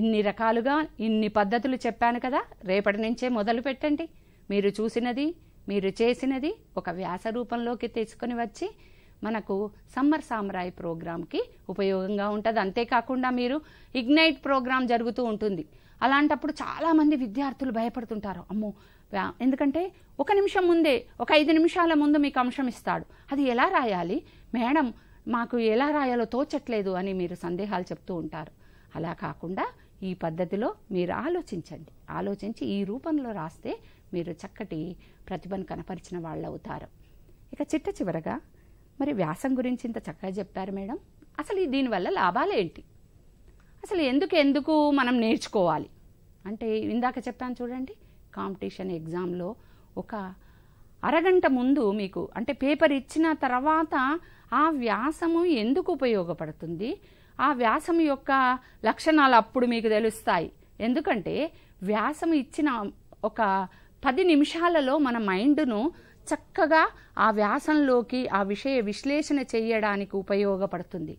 ఇన్ని రకాలుగా ఇన్ని పద్ధతులు చెప్పాను కదా రేపటి నుంచే మొదలు పెట్టండి మీరు చూసినది మీరు చేసినది ఒక వ్యాస రూపంలోకి తీసుకొని వచ్చి మనకు సమ్మర్ సామ్రాయ్ ప్రోగ్రామ్కి ఉపయోగంగా ఉంటుంది అంతేకాకుండా మీరు ఇగ్నైట్ ప్రోగ్రాం జరుగుతూ ఉంటుంది అలాంటప్పుడు చాలామంది విద్యార్థులు భయపడుతుంటారు అమ్మో ఎందుకంటే ఒక నిమిషం ముందే ఒక ఐదు నిమిషాల ముందు మీకు అంశం ఇస్తాడు అది ఎలా రాయాలి మేడం మాకు ఎలా రాయాలో తోచట్లేదు అని మీరు సందేహాలు చెప్తూ ఉంటారు అలా కాకుండా ఈ పద్ధతిలో మీరు ఆలోచించండి ఆలోచించి ఈ రూపంలో రాస్తే మీరు చక్కటి ప్రతిభను కనపరిచిన వాళ్ళు అవుతారు ఇక చిట్ట చివరగా మరి వ్యాసం గురించి ఇంత చక్కగా చెప్పారు మేడం అసలు దీనివల్ల లాభాలు ఏంటి అసలు ఎందుకు ఎందుకు మనం నేర్చుకోవాలి అంటే ఇందాక చెప్పాను చూడండి కాంపిటీషన్ ఎగ్జామ్లో ఒక అరగంట ముందు మీకు అంటే పేపర్ ఇచ్చిన తర్వాత ఆ వ్యాసము ఎందుకు ఉపయోగపడుతుంది ఆ వ్యాసం యొక్క లక్షణాలు అప్పుడు మీకు తెలుస్తాయి ఎందుకంటే వ్యాసం ఇచ్చిన ఒక పది నిమిషాలలో మన మైండ్ను చక్కగా ఆ వ్యాసంలోకి ఆ విషయ విశ్లేషణ చేయడానికి ఉపయోగపడుతుంది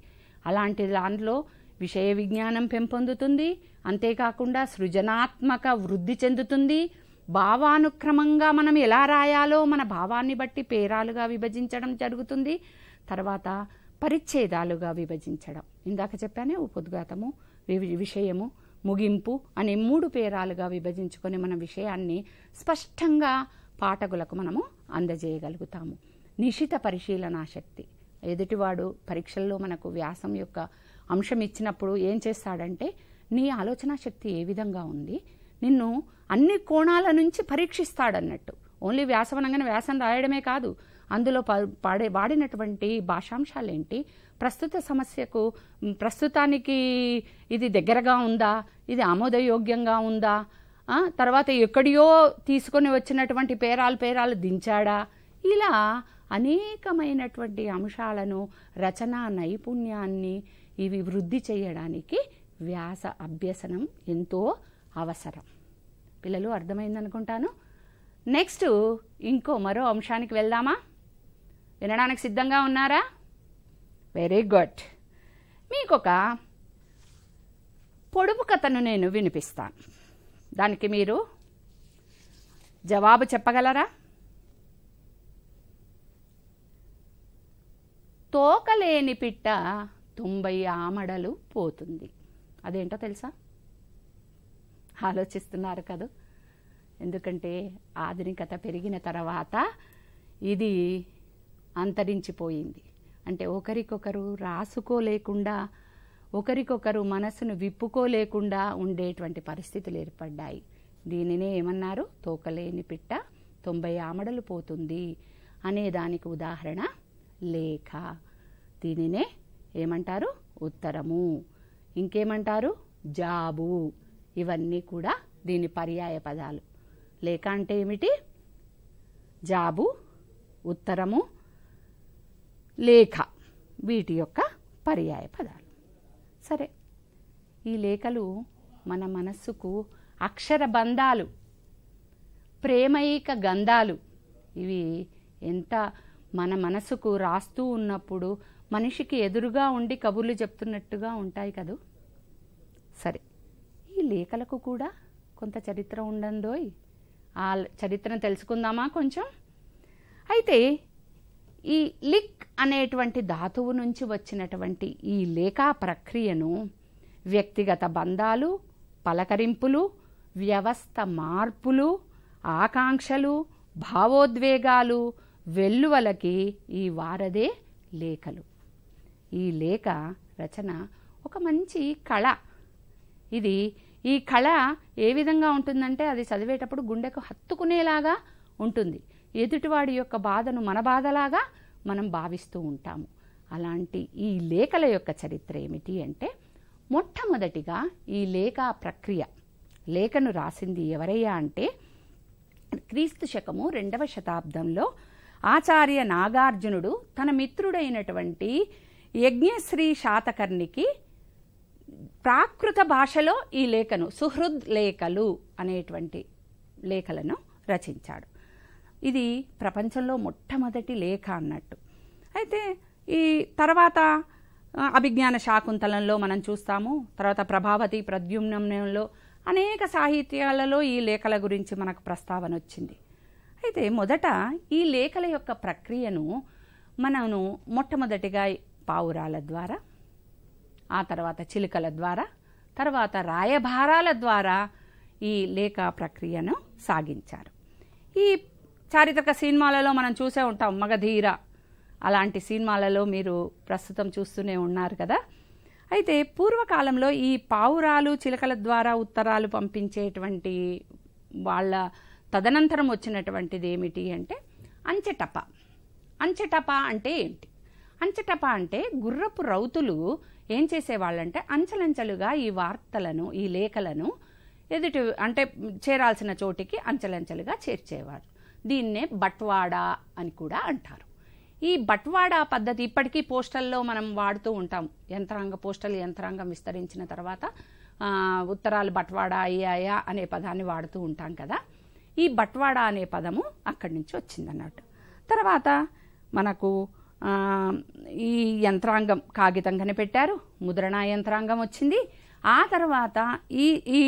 అలాంటి దాంట్లో విషయ విజ్ఞానం పెంపొందుతుంది అంతేకాకుండా సృజనాత్మక వృద్ధి చెందుతుంది భావానుక్రమంగా మనం ఎలా రాయాలో మన భావాన్ని బట్టి పేరాలుగా విభజించడం జరుగుతుంది తర్వాత పరిచ్ఛేదాలుగా విభజించడం ఇందాక చెప్పానే ఉపద్ఘాతము విషయము ముగింపు అనే మూడు పేరాలుగా విభజించుకొని మన విషయాన్ని స్పష్టంగా పాఠకులకు మనము అందజేయగలుగుతాము నిషిత పరిశీలన శక్తి ఎదుటివాడు పరీక్షల్లో మనకు వ్యాసం యొక్క అంశం ఇచ్చినప్పుడు ఏం చేస్తాడంటే నీ ఆలోచన శక్తి ఏ విధంగా ఉంది నిన్ను అన్ని కోణాల నుంచి పరీక్షిస్తాడన్నట్టు ఓన్లీ వ్యాసవనంగానే వ్యాసం రాయడమే కాదు అందులో పాడే వాడినటువంటి ఏంటి ప్రస్తుత సమస్యకు ప్రస్తుతానికి ఇది దగ్గరగా ఉందా ఇది ఆమోదయోగ్యంగా ఉందా తర్వాత ఎక్కడియో తీసుకొని వచ్చినటువంటి పేరాలు పేరాలు దించాడా ఇలా అనేకమైనటువంటి అంశాలను రచనా నైపుణ్యాన్ని ఇవి వృద్ధి చేయడానికి వ్యాస అభ్యసనం ఎంతో అవసరం పిల్లలు అర్థమైందనుకుంటాను నెక్స్ట్ ఇంకో మరో అంశానికి వెళ్దామా వినడానికి సిద్ధంగా ఉన్నారా వెరీ గుడ్ మీకొక పొడుపు కథను నేను వినిపిస్తాను దానికి మీరు జవాబు చెప్పగలరా తోకలేని పిట్ట తొంభై ఆమడలు పోతుంది అదేంటో తెలుసా ఆలోచిస్తున్నారు కదా ఎందుకంటే ఆధునికత పెరిగిన తర్వాత ఇది అంతరించిపోయింది అంటే ఒకరికొకరు రాసుకోలేకుండా ఒకరికొకరు మనసును విప్పుకోలేకుండా ఉండేటువంటి పరిస్థితులు ఏర్పడ్డాయి దీనినే ఏమన్నారు తోకలేని పిట్ట తొంభై ఆమడలు పోతుంది అనే దానికి ఉదాహరణ లేఖ దీనినే ఏమంటారు ఉత్తరము ఇంకేమంటారు జాబు ఇవన్నీ కూడా దీని పర్యాయ పదాలు లేక అంటే ఏమిటి జాబు ఉత్తరము లేఖ వీటి యొక్క పర్యాయ పదాలు సరే ఈ లేఖలు మన మనస్సుకు అక్షర బంధాలు ప్రేమైక గంధాలు ఇవి ఎంత మన మనసుకు రాస్తూ ఉన్నప్పుడు మనిషికి ఎదురుగా ఉండి కబుర్లు చెప్తున్నట్టుగా ఉంటాయి కదూ సరే ఈ లేఖలకు కూడా కొంత చరిత్ర ఉండందోయ్ ఆ చరిత్రను తెలుసుకుందామా కొంచెం అయితే ఈ లిక్ అనేటువంటి ధాతువు నుంచి వచ్చినటువంటి ఈ లేఖా ప్రక్రియను వ్యక్తిగత బంధాలు పలకరింపులు వ్యవస్థ మార్పులు ఆకాంక్షలు భావోద్వేగాలు వెల్లువలకి ఈ వారదే లేఖలు ఈ లేఖ రచన ఒక మంచి కళ ఇది ఈ కళ ఏ విధంగా ఉంటుందంటే అది చదివేటప్పుడు గుండెకు హత్తుకునేలాగా ఉంటుంది ఎదుటివాడి యొక్క బాధను మన బాధలాగా మనం భావిస్తూ ఉంటాము అలాంటి ఈ లేఖల యొక్క చరిత్ర ఏమిటి అంటే మొట్టమొదటిగా ఈ లేఖ ప్రక్రియ లేఖను రాసింది ఎవరయ్యా అంటే క్రీస్తు శకము రెండవ శతాబ్దంలో ఆచార్య నాగార్జునుడు తన మిత్రుడైనటువంటి యజ్ఞశ్రీ శాతకర్ణికి ప్రాకృత భాషలో ఈ లేఖను సుహృద్ లేఖలు అనేటువంటి లేఖలను రచించాడు ఇది ప్రపంచంలో మొట్టమొదటి లేఖ అన్నట్టు అయితే ఈ తర్వాత అభిజ్ఞాన శాకుంతలంలో మనం చూస్తాము తర్వాత ప్రభావతి ప్రద్యుమ్నంలో అనేక సాహిత్యాలలో ఈ లేఖల గురించి మనకు ప్రస్తావన వచ్చింది అయితే మొదట ఈ లేఖల యొక్క ప్రక్రియను మనను మొట్టమొదటిగా పావురాల ద్వారా ఆ తర్వాత చిలుకల ద్వారా తర్వాత రాయభారాల ద్వారా ఈ లేఖ ప్రక్రియను సాగించారు ఈ చారిత్రక సినిమాలలో మనం చూసే ఉంటాం మగధీర అలాంటి సినిమాలలో మీరు ప్రస్తుతం చూస్తూనే ఉన్నారు కదా అయితే పూర్వకాలంలో ఈ పావురాలు చిలకల ద్వారా ఉత్తరాలు పంపించేటువంటి వాళ్ళ తదనంతరం వచ్చినటువంటిది ఏమిటి అంటే అంచెటప అంచెటప అంటే ఏంటి అంచెటప అంటే గుర్రపు రౌతులు ఏం చేసేవాళ్ళంటే అంచెలంచెలుగా ఈ వార్తలను ఈ లేఖలను ఎదుటి అంటే చేరాల్సిన చోటికి అంచెలంచెలుగా చేర్చేవారు దీన్నే బట్వాడా అని కూడా అంటారు ఈ బట్వాడా పద్ధతి ఇప్పటికీ పోస్టల్లో మనం వాడుతూ ఉంటాం యంత్రాంగ పోస్టల్ యంత్రాంగం విస్తరించిన తర్వాత ఉత్తరాలు బట్వాడా అయ్యాయా అనే పదాన్ని వాడుతూ ఉంటాం కదా ఈ బట్వాడా అనే పదము అక్కడి నుంచి వచ్చిందన్నట్టు తర్వాత మనకు ఈ యంత్రాంగం కాగితం కనిపెట్టారు ముద్రణ యంత్రాంగం వచ్చింది ఆ తర్వాత ఈ ఈ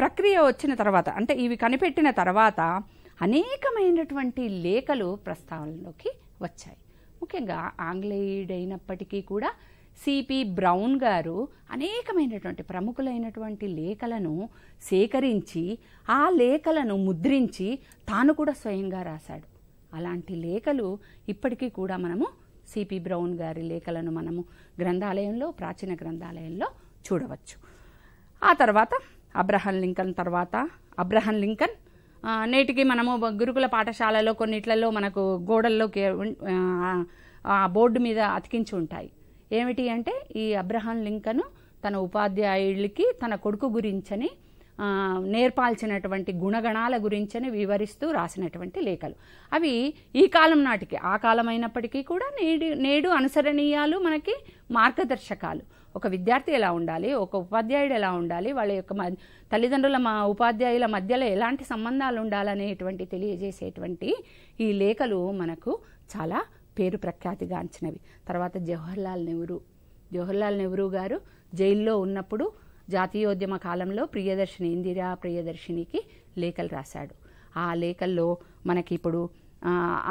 ప్రక్రియ వచ్చిన తర్వాత అంటే ఇవి కనిపెట్టిన తర్వాత అనేకమైనటువంటి లేఖలు ప్రస్తావనలోకి వచ్చాయి ముఖ్యంగా ఆంగ్లేయుడైనప్పటికీ కూడా సిపి బ్రౌన్ గారు అనేకమైనటువంటి ప్రముఖులైనటువంటి లేఖలను సేకరించి ఆ లేఖలను ముద్రించి తాను కూడా స్వయంగా రాశాడు అలాంటి లేఖలు ఇప్పటికీ కూడా మనము సిపి బ్రౌన్ గారి లేఖలను మనము గ్రంథాలయంలో ప్రాచీన గ్రంథాలయంలో చూడవచ్చు ఆ తర్వాత అబ్రహన్ లింకన్ తర్వాత అబ్రహన్ లింకన్ నేటికి మనము గురుకుల పాఠశాలలో కొన్నిట్లలో మనకు గోడల్లోకి బోర్డు మీద అతికించి ఉంటాయి ఏమిటి అంటే ఈ అబ్రహన్ లింకను తన ఉపాధ్యాయుడికి తన కొడుకు గురించని నేర్పాల్సినటువంటి గుణగణాల గురించని వివరిస్తూ రాసినటువంటి లేఖలు అవి ఈ కాలం నాటికి ఆ కాలం అయినప్పటికీ కూడా నేడు నేడు అనుసరణీయాలు మనకి మార్గదర్శకాలు ఒక విద్యార్థి ఎలా ఉండాలి ఒక ఉపాధ్యాయుడు ఎలా ఉండాలి వాళ్ళ యొక్క తల్లిదండ్రుల మా ఉపాధ్యాయుల మధ్యలో ఎలాంటి సంబంధాలు ఉండాలనేటువంటి తెలియజేసేటువంటి ఈ లేఖలు మనకు చాలా పేరు ప్రఖ్యాతిగాంచినవి తర్వాత జవహర్లాల్ నెహ్రూ జవహర్లాల్ నెహ్రూ గారు జైల్లో ఉన్నప్పుడు జాతీయోద్యమ కాలంలో ప్రియదర్శిని ఇందిరా ప్రియదర్శినికి లేఖలు రాశాడు ఆ లేఖల్లో మనకి ఇప్పుడు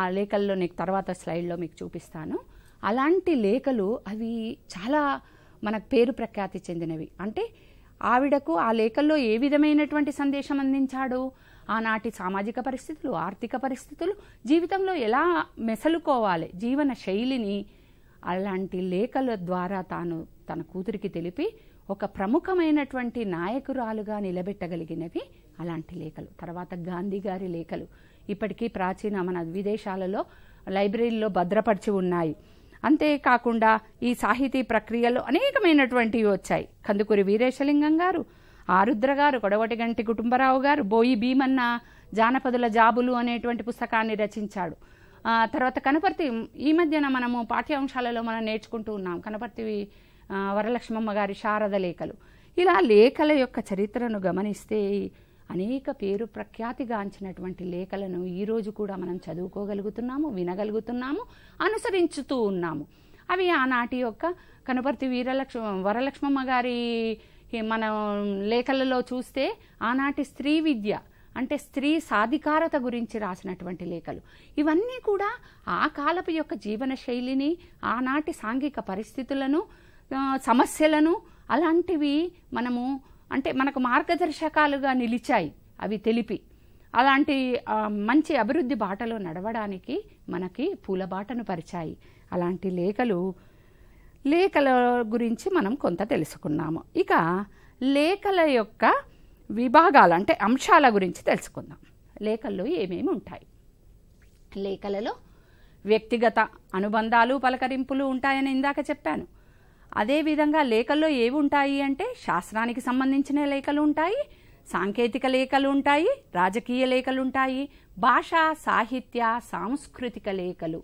ఆ లేఖల్లో నీకు తర్వాత స్లైడ్లో మీకు చూపిస్తాను అలాంటి లేఖలు అవి చాలా మనకు పేరు ప్రఖ్యాతి చెందినవి అంటే ఆవిడకు ఆ లేఖల్లో ఏ విధమైనటువంటి సందేశం అందించాడు ఆనాటి సామాజిక పరిస్థితులు ఆర్థిక పరిస్థితులు జీవితంలో ఎలా మెసలుకోవాలి జీవన శైలిని అలాంటి లేఖల ద్వారా తాను తన కూతురికి తెలిపి ఒక ప్రముఖమైనటువంటి నాయకురాలుగా నిలబెట్టగలిగినవి అలాంటి లేఖలు తర్వాత గాంధీ గారి లేఖలు ఇప్పటికీ ప్రాచీన మన విదేశాలలో లైబ్రరీల్లో భద్రపరిచి ఉన్నాయి అంతేకాకుండా ఈ సాహితీ ప్రక్రియలో అనేకమైనటువంటివి వచ్చాయి కందుకూరి వీరేశలింగం గారు ఆరుద్ర గారు కొడవటి గంటి కుటుంబరావు గారు బోయి భీమన్న జానపదుల జాబులు అనేటువంటి పుస్తకాన్ని రచించాడు తర్వాత కనపర్తి ఈ మధ్యన మనము పాఠ్యాంశాలలో మనం నేర్చుకుంటూ ఉన్నాం కనపర్తి వరలక్ష్మమ్మ గారి శారద లేఖలు ఇలా లేఖల యొక్క చరిత్రను గమనిస్తే అనేక పేరు ప్రఖ్యాతిగాంచినటువంటి లేఖలను ఈరోజు కూడా మనం చదువుకోగలుగుతున్నాము వినగలుగుతున్నాము అనుసరించుతూ ఉన్నాము అవి ఆనాటి యొక్క కనుపర్తి వీరలక్ష్మ వరలక్ష్మమ్మ గారి మనం లేఖలలో చూస్తే ఆనాటి స్త్రీ విద్య అంటే స్త్రీ సాధికారత గురించి రాసినటువంటి లేఖలు ఇవన్నీ కూడా ఆ కాలపు యొక్క జీవన శైలిని ఆనాటి సాంఘిక పరిస్థితులను సమస్యలను అలాంటివి మనము అంటే మనకు మార్గదర్శకాలుగా నిలిచాయి అవి తెలిపి అలాంటి మంచి అభివృద్ధి బాటలో నడవడానికి మనకి పూల బాటను పరిచాయి అలాంటి లేఖలు లేఖల గురించి మనం కొంత తెలుసుకున్నాము ఇక లేఖల యొక్క విభాగాలు అంటే అంశాల గురించి తెలుసుకుందాం లేఖల్లో ఏమేమి ఉంటాయి లేఖలలో వ్యక్తిగత అనుబంధాలు పలకరింపులు ఉంటాయని ఇందాక చెప్పాను అదేవిధంగా లేఖల్లో ఏవి ఉంటాయి అంటే శాస్త్రానికి సంబంధించిన లేఖలు ఉంటాయి సాంకేతిక లేఖలు ఉంటాయి రాజకీయ లేఖలు ఉంటాయి భాష సాహిత్య సాంస్కృతిక లేఖలు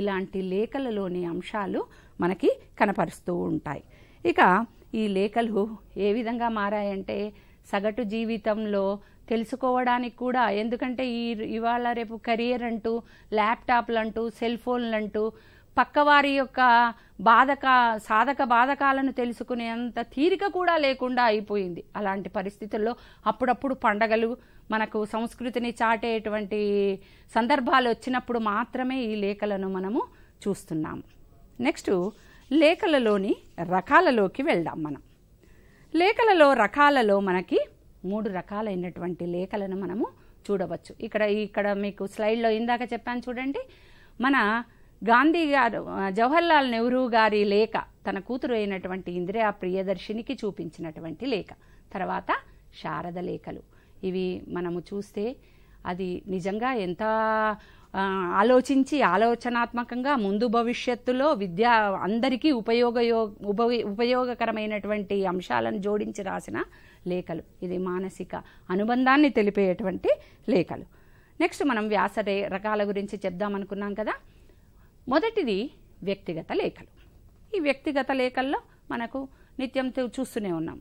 ఇలాంటి లేఖలలోని అంశాలు మనకి కనపరుస్తూ ఉంటాయి ఇక ఈ లేఖలు ఏ విధంగా మారాయంటే సగటు జీవితంలో తెలుసుకోవడానికి కూడా ఎందుకంటే ఈ ఇవాళ రేపు కెరియర్ అంటూ ల్యాప్టాప్లు అంటూ సెల్ ఫోన్లు అంటూ పక్కవారి యొక్క బాధక సాధక బాధకాలను తెలుసుకునేంత తీరిక కూడా లేకుండా అయిపోయింది అలాంటి పరిస్థితుల్లో అప్పుడప్పుడు పండగలు మనకు సంస్కృతిని చాటేటువంటి సందర్భాలు వచ్చినప్పుడు మాత్రమే ఈ లేఖలను మనము చూస్తున్నాము నెక్స్ట్ లేఖలలోని రకాలలోకి వెళ్దాం మనం లేఖలలో రకాలలో మనకి మూడు రకాలైనటువంటి లేఖలను మనము చూడవచ్చు ఇక్కడ ఇక్కడ మీకు స్లైడ్లో ఇందాక చెప్పాను చూడండి మన గాంధీ గారు జవహర్లాల్ నెహ్రూ గారి లేఖ తన కూతురు అయినటువంటి ఇందిరా ప్రియదర్శినికి చూపించినటువంటి లేఖ తర్వాత శారద లేఖలు ఇవి మనము చూస్తే అది నిజంగా ఎంత ఆలోచించి ఆలోచనాత్మకంగా ముందు భవిష్యత్తులో విద్య అందరికీ ఉపయోగయో ఉపయోగకరమైనటువంటి అంశాలను జోడించి రాసిన లేఖలు ఇది మానసిక అనుబంధాన్ని తెలిపేటువంటి లేఖలు నెక్స్ట్ మనం వ్యాస రకాల గురించి చెప్దామనుకున్నాం కదా మొదటిది వ్యక్తిగత లేఖలు ఈ వ్యక్తిగత లేఖల్లో మనకు నిత్యం చూస్తూనే ఉన్నాం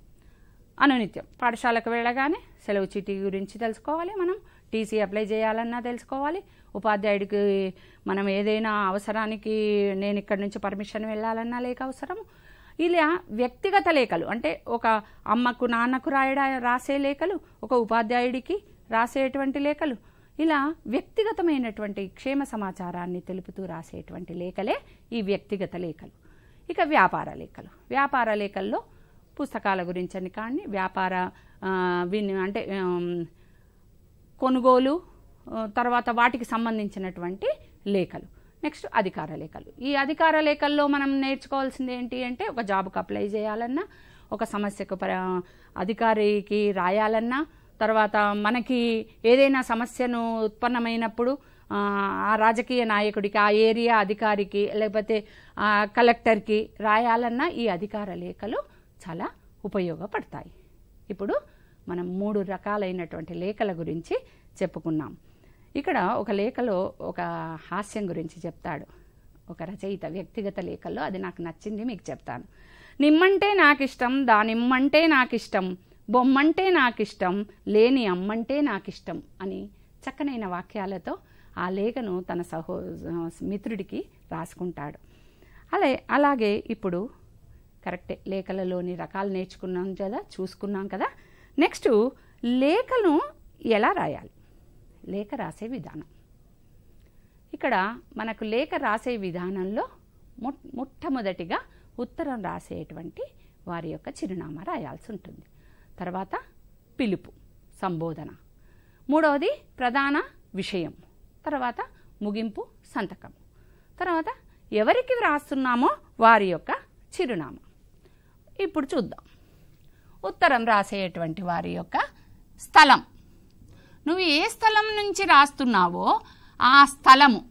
అనునిత్యం పాఠశాలకు వెళ్ళగానే సెలవు చీటీ గురించి తెలుసుకోవాలి మనం టీసీ అప్లై చేయాలన్నా తెలుసుకోవాలి ఉపాధ్యాయుడికి మనం ఏదైనా అవసరానికి నేను ఇక్కడి నుంచి పర్మిషన్ వెళ్ళాలన్నా లేక అవసరము ఇలా వ్యక్తిగత లేఖలు అంటే ఒక అమ్మకు నాన్నకు రాయడా రాసే లేఖలు ఒక ఉపాధ్యాయుడికి రాసేటువంటి లేఖలు ఇలా వ్యక్తిగతమైనటువంటి క్షేమ సమాచారాన్ని తెలుపుతూ రాసేటువంటి లేఖలే ఈ వ్యక్తిగత లేఖలు ఇక వ్యాపార లేఖలు వ్యాపార లేఖల్లో పుస్తకాల గురించని కానీ వ్యాపార విని అంటే కొనుగోలు తర్వాత వాటికి సంబంధించినటువంటి లేఖలు నెక్స్ట్ అధికార లేఖలు ఈ అధికార లేఖల్లో మనం నేర్చుకోవాల్సింది ఏంటి అంటే ఒక జాబ్కి అప్లై చేయాలన్నా ఒక సమస్యకు అధికారికి రాయాలన్నా తర్వాత మనకి ఏదైనా సమస్యను ఉత్పన్నమైనప్పుడు ఆ రాజకీయ నాయకుడికి ఆ ఏరియా అధికారికి లేకపోతే కలెక్టర్కి రాయాలన్న ఈ అధికార లేఖలు చాలా ఉపయోగపడతాయి ఇప్పుడు మనం మూడు రకాలైనటువంటి లేఖల గురించి చెప్పుకున్నాం ఇక్కడ ఒక లేఖలో ఒక హాస్యం గురించి చెప్తాడు ఒక రచయిత వ్యక్తిగత లేఖల్లో అది నాకు నచ్చింది మీకు చెప్తాను నిమ్మంటే నాకు ఇష్టం దానిమ్మంటే నాకు ఇష్టం బొమ్మంటే నాకిష్టం లేని అమ్మంటే నాకిష్టం అని చక్కనైన వాక్యాలతో ఆ లేఖను తన సహో మిత్రుడికి రాసుకుంటాడు అలా అలాగే ఇప్పుడు కరెక్టే లేఖలలోని రకాలు నేర్చుకున్నాం కదా చూసుకున్నాం కదా నెక్స్ట్ లేఖను ఎలా రాయాలి లేఖ రాసే విధానం ఇక్కడ మనకు లేఖ రాసే విధానంలో మొట్టమొదటిగా ఉత్తరం రాసేటువంటి వారి యొక్క చిరునామా రాయాల్సి ఉంటుంది తర్వాత పిలుపు సంబోధన మూడవది ప్రధాన విషయం తర్వాత ముగింపు సంతకం తర్వాత ఎవరికి వ్రాస్తున్నామో వారి యొక్క చిరునామా ఇప్పుడు చూద్దాం ఉత్తరం రాసేటువంటి వారి యొక్క స్థలం నువ్వు ఏ స్థలం నుంచి రాస్తున్నావో ఆ స్థలము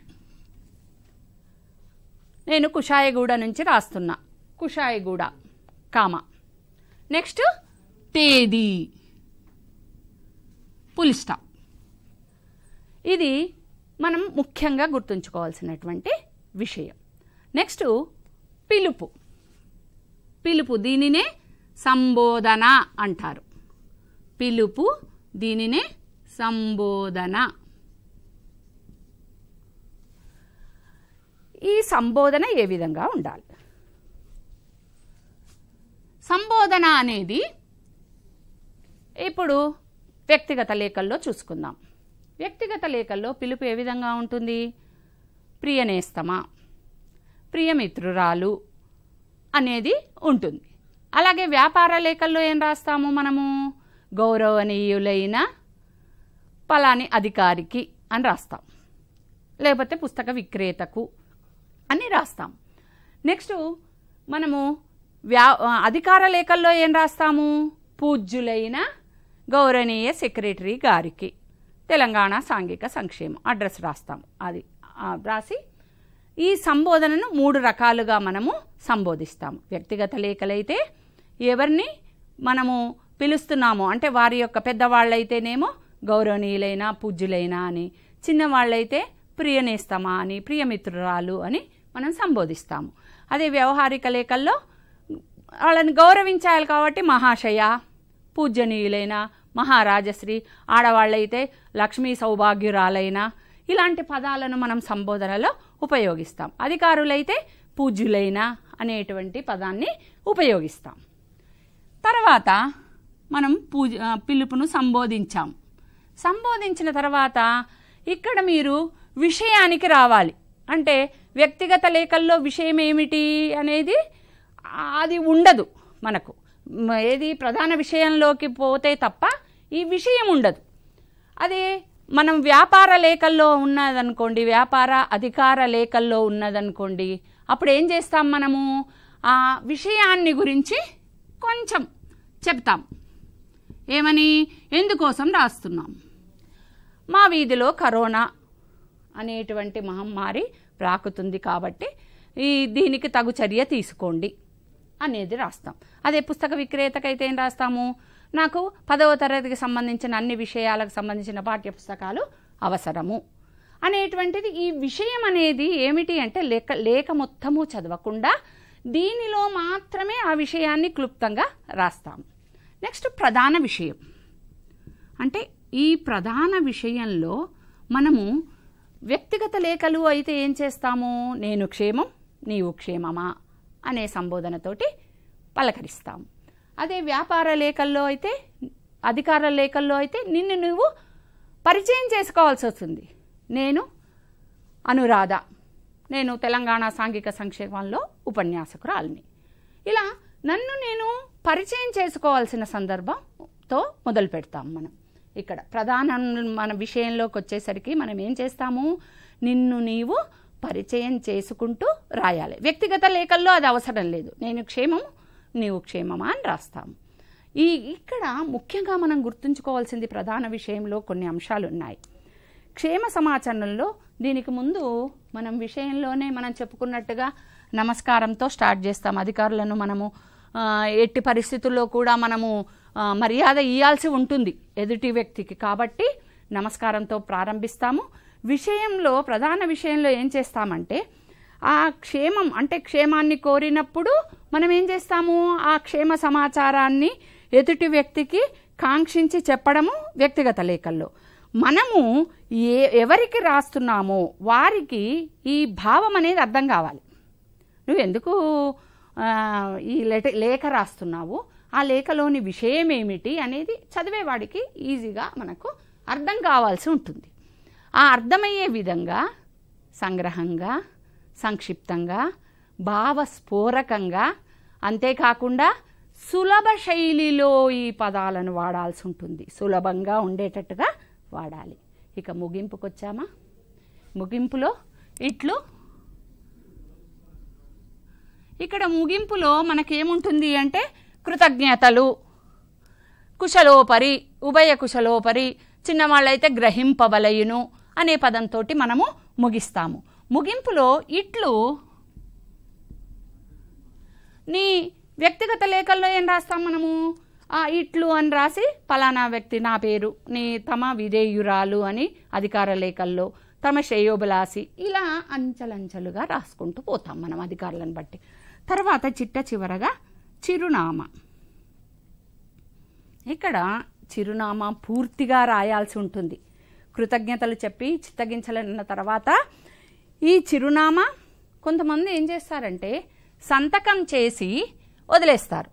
నేను కుషాయగూడ నుంచి రాస్తున్నా కుషాయగూడ కామ నెక్స్ట్ తేదీ ఫుల్ స్టాప్ ఇది మనం ముఖ్యంగా గుర్తుంచుకోవాల్సినటువంటి విషయం నెక్స్ట్ పిలుపు పిలుపు దీనినే సంబోధన అంటారు పిలుపు దీనినే సంబోధన ఈ సంబోధన ఏ విధంగా ఉండాలి సంబోధన అనేది ఇప్పుడు వ్యక్తిగత లేఖల్లో చూసుకుందాం వ్యక్తిగత లేఖల్లో పిలుపు ఏ విధంగా ఉంటుంది ప్రియనేస్తమా ప్రియమిత్రురాలు అనేది ఉంటుంది అలాగే వ్యాపార లేఖల్లో ఏం రాస్తాము మనము గౌరవనీయులైన పలాని అధికారికి అని రాస్తాం లేకపోతే పుస్తక విక్రేతకు అని రాస్తాం నెక్స్ట్ మనము వ్యా అధికార లేఖల్లో ఏం రాస్తాము పూజ్యులైన గౌరవనీయ సెక్రటరీ గారికి తెలంగాణ సాంఘిక సంక్షేమం అడ్రస్ రాస్తాం అది రాసి ఈ సంబోధనను మూడు రకాలుగా మనము సంబోధిస్తాము వ్యక్తిగత లేఖలైతే ఎవరిని మనము పిలుస్తున్నాము అంటే వారి యొక్క పెద్దవాళ్ళైతేనేమో గౌరవనీయులైన పూజ్యులైనా అని చిన్నవాళ్ళైతే ప్రియనేస్తమా అని ప్రియమిత్రురాలు అని మనం సంబోధిస్తాము అదే వ్యవహారిక లేఖల్లో వాళ్ళని గౌరవించాలి కాబట్టి మహాశయ పూజనీయులైన మహారాజశ్రీ ఆడవాళ్ళైతే లక్ష్మీ సౌభాగ్యురాలైన ఇలాంటి పదాలను మనం సంబోధనలో ఉపయోగిస్తాం అధికారులైతే పూజ్యులైన అనేటువంటి పదాన్ని ఉపయోగిస్తాం తర్వాత మనం పూజ పిలుపును సంబోధించాం సంబోధించిన తర్వాత ఇక్కడ మీరు విషయానికి రావాలి అంటే వ్యక్తిగత లేఖల్లో విషయం ఏమిటి అనేది అది ఉండదు మనకు ఏది ప్రధాన విషయంలోకి పోతే తప్ప ఈ విషయం ఉండదు అది మనం వ్యాపార లేఖల్లో ఉన్నదనుకోండి వ్యాపార అధికార లేఖల్లో ఉన్నదనుకోండి అప్పుడు ఏం చేస్తాం మనము ఆ విషయాన్ని గురించి కొంచెం చెప్తాం ఏమని ఎందుకోసం రాస్తున్నాం మా వీధిలో కరోనా అనేటువంటి మహమ్మారి రాకుతుంది కాబట్టి ఈ దీనికి తగు చర్య తీసుకోండి అనేది రాస్తాం అదే పుస్తక విక్రేతకైతే ఏం రాస్తాము నాకు పదవ తరగతికి సంబంధించిన అన్ని విషయాలకు సంబంధించిన పాఠ్య పుస్తకాలు అవసరము అనేటువంటిది ఈ విషయం అనేది ఏమిటి అంటే లేఖ లేఖ మొత్తము చదవకుండా దీనిలో మాత్రమే ఆ విషయాన్ని క్లుప్తంగా రాస్తాం నెక్స్ట్ ప్రధాన విషయం అంటే ఈ ప్రధాన విషయంలో మనము వ్యక్తిగత లేఖలు అయితే ఏం చేస్తాము నేను క్షేమం నీవు క్షేమమా అనే సంబోధనతోటి పలకరిస్తాం అదే వ్యాపార లేఖల్లో అయితే అధికార లేఖల్లో అయితే నిన్ను నువ్వు పరిచయం చేసుకోవాల్సి వస్తుంది నేను అనురాధ నేను తెలంగాణ సాంఘిక సంక్షేమంలో ఉపన్యాసకురాలిని ఇలా నన్ను నేను పరిచయం చేసుకోవాల్సిన సందర్భంతో మొదలు పెడతాం మనం ఇక్కడ ప్రధాన మన విషయంలోకి వచ్చేసరికి మనం ఏం చేస్తాము నిన్ను నీవు పరిచయం చేసుకుంటూ రాయాలి వ్యక్తిగత లేఖల్లో అది అవసరం లేదు నేను క్షేమము నీవు క్షేమమా అని రాస్తాము ఈ ఇక్కడ ముఖ్యంగా మనం గుర్తుంచుకోవాల్సింది ప్రధాన విషయంలో కొన్ని అంశాలు ఉన్నాయి క్షేమ సమాచారంలో దీనికి ముందు మనం విషయంలోనే మనం చెప్పుకున్నట్టుగా నమస్కారంతో స్టార్ట్ చేస్తాం అధికారులను మనము ఎట్టి పరిస్థితుల్లో కూడా మనము మర్యాద ఇవ్వాల్సి ఉంటుంది ఎదుటి వ్యక్తికి కాబట్టి నమస్కారంతో ప్రారంభిస్తాము విషయంలో ప్రధాన విషయంలో ఏం చేస్తామంటే ఆ క్షేమం అంటే క్షేమాన్ని కోరినప్పుడు మనం ఏం చేస్తాము ఆ క్షేమ సమాచారాన్ని ఎదుటి వ్యక్తికి కాంక్షించి చెప్పడము వ్యక్తిగత లేఖల్లో మనము ఏ ఎవరికి రాస్తున్నామో వారికి ఈ భావం అనేది అర్థం కావాలి నువ్వు ఎందుకు ఈ లెట లేఖ రాస్తున్నావు ఆ లేఖలోని విషయం ఏమిటి అనేది చదివేవాడికి ఈజీగా మనకు అర్థం కావాల్సి ఉంటుంది ఆ అర్థమయ్యే విధంగా సంగ్రహంగా సంక్షిప్తంగా భావస్ఫోరకంగా అంతేకాకుండా సులభ శైలిలో ఈ పదాలను వాడాల్సి ఉంటుంది సులభంగా ఉండేటట్టుగా వాడాలి ఇక ముగింపుకు వచ్చామా ముగింపులో ఇట్లు ఇక్కడ ముగింపులో మనకేముంటుంది అంటే కృతజ్ఞతలు కుశలోపరి ఉభయ కుశలోపరి చిన్నవాళ్ళైతే గ్రహింపవలయును అనే పదంతో మనము ముగిస్తాము ముగింపులో ఇట్లు నీ వ్యక్తిగత లేఖల్లో ఏం రాస్తాం మనము ఆ ఇట్లు అని రాసి ఫలానా వ్యక్తి నా పేరు నీ తమ విధేయురాలు అని అధికార లేఖల్లో తమ శ్రేయోబలాసి ఇలా అంచలంచలుగా రాసుకుంటూ పోతాం మనం అధికారులను బట్టి తర్వాత చిట్ట చివరగా చిరునామా ఇక్కడ చిరునామా పూర్తిగా రాయాల్సి ఉంటుంది కృతజ్ఞతలు చెప్పి చిత్తగించలేన తర్వాత ఈ చిరునామా కొంతమంది ఏం చేస్తారంటే సంతకం చేసి వదిలేస్తారు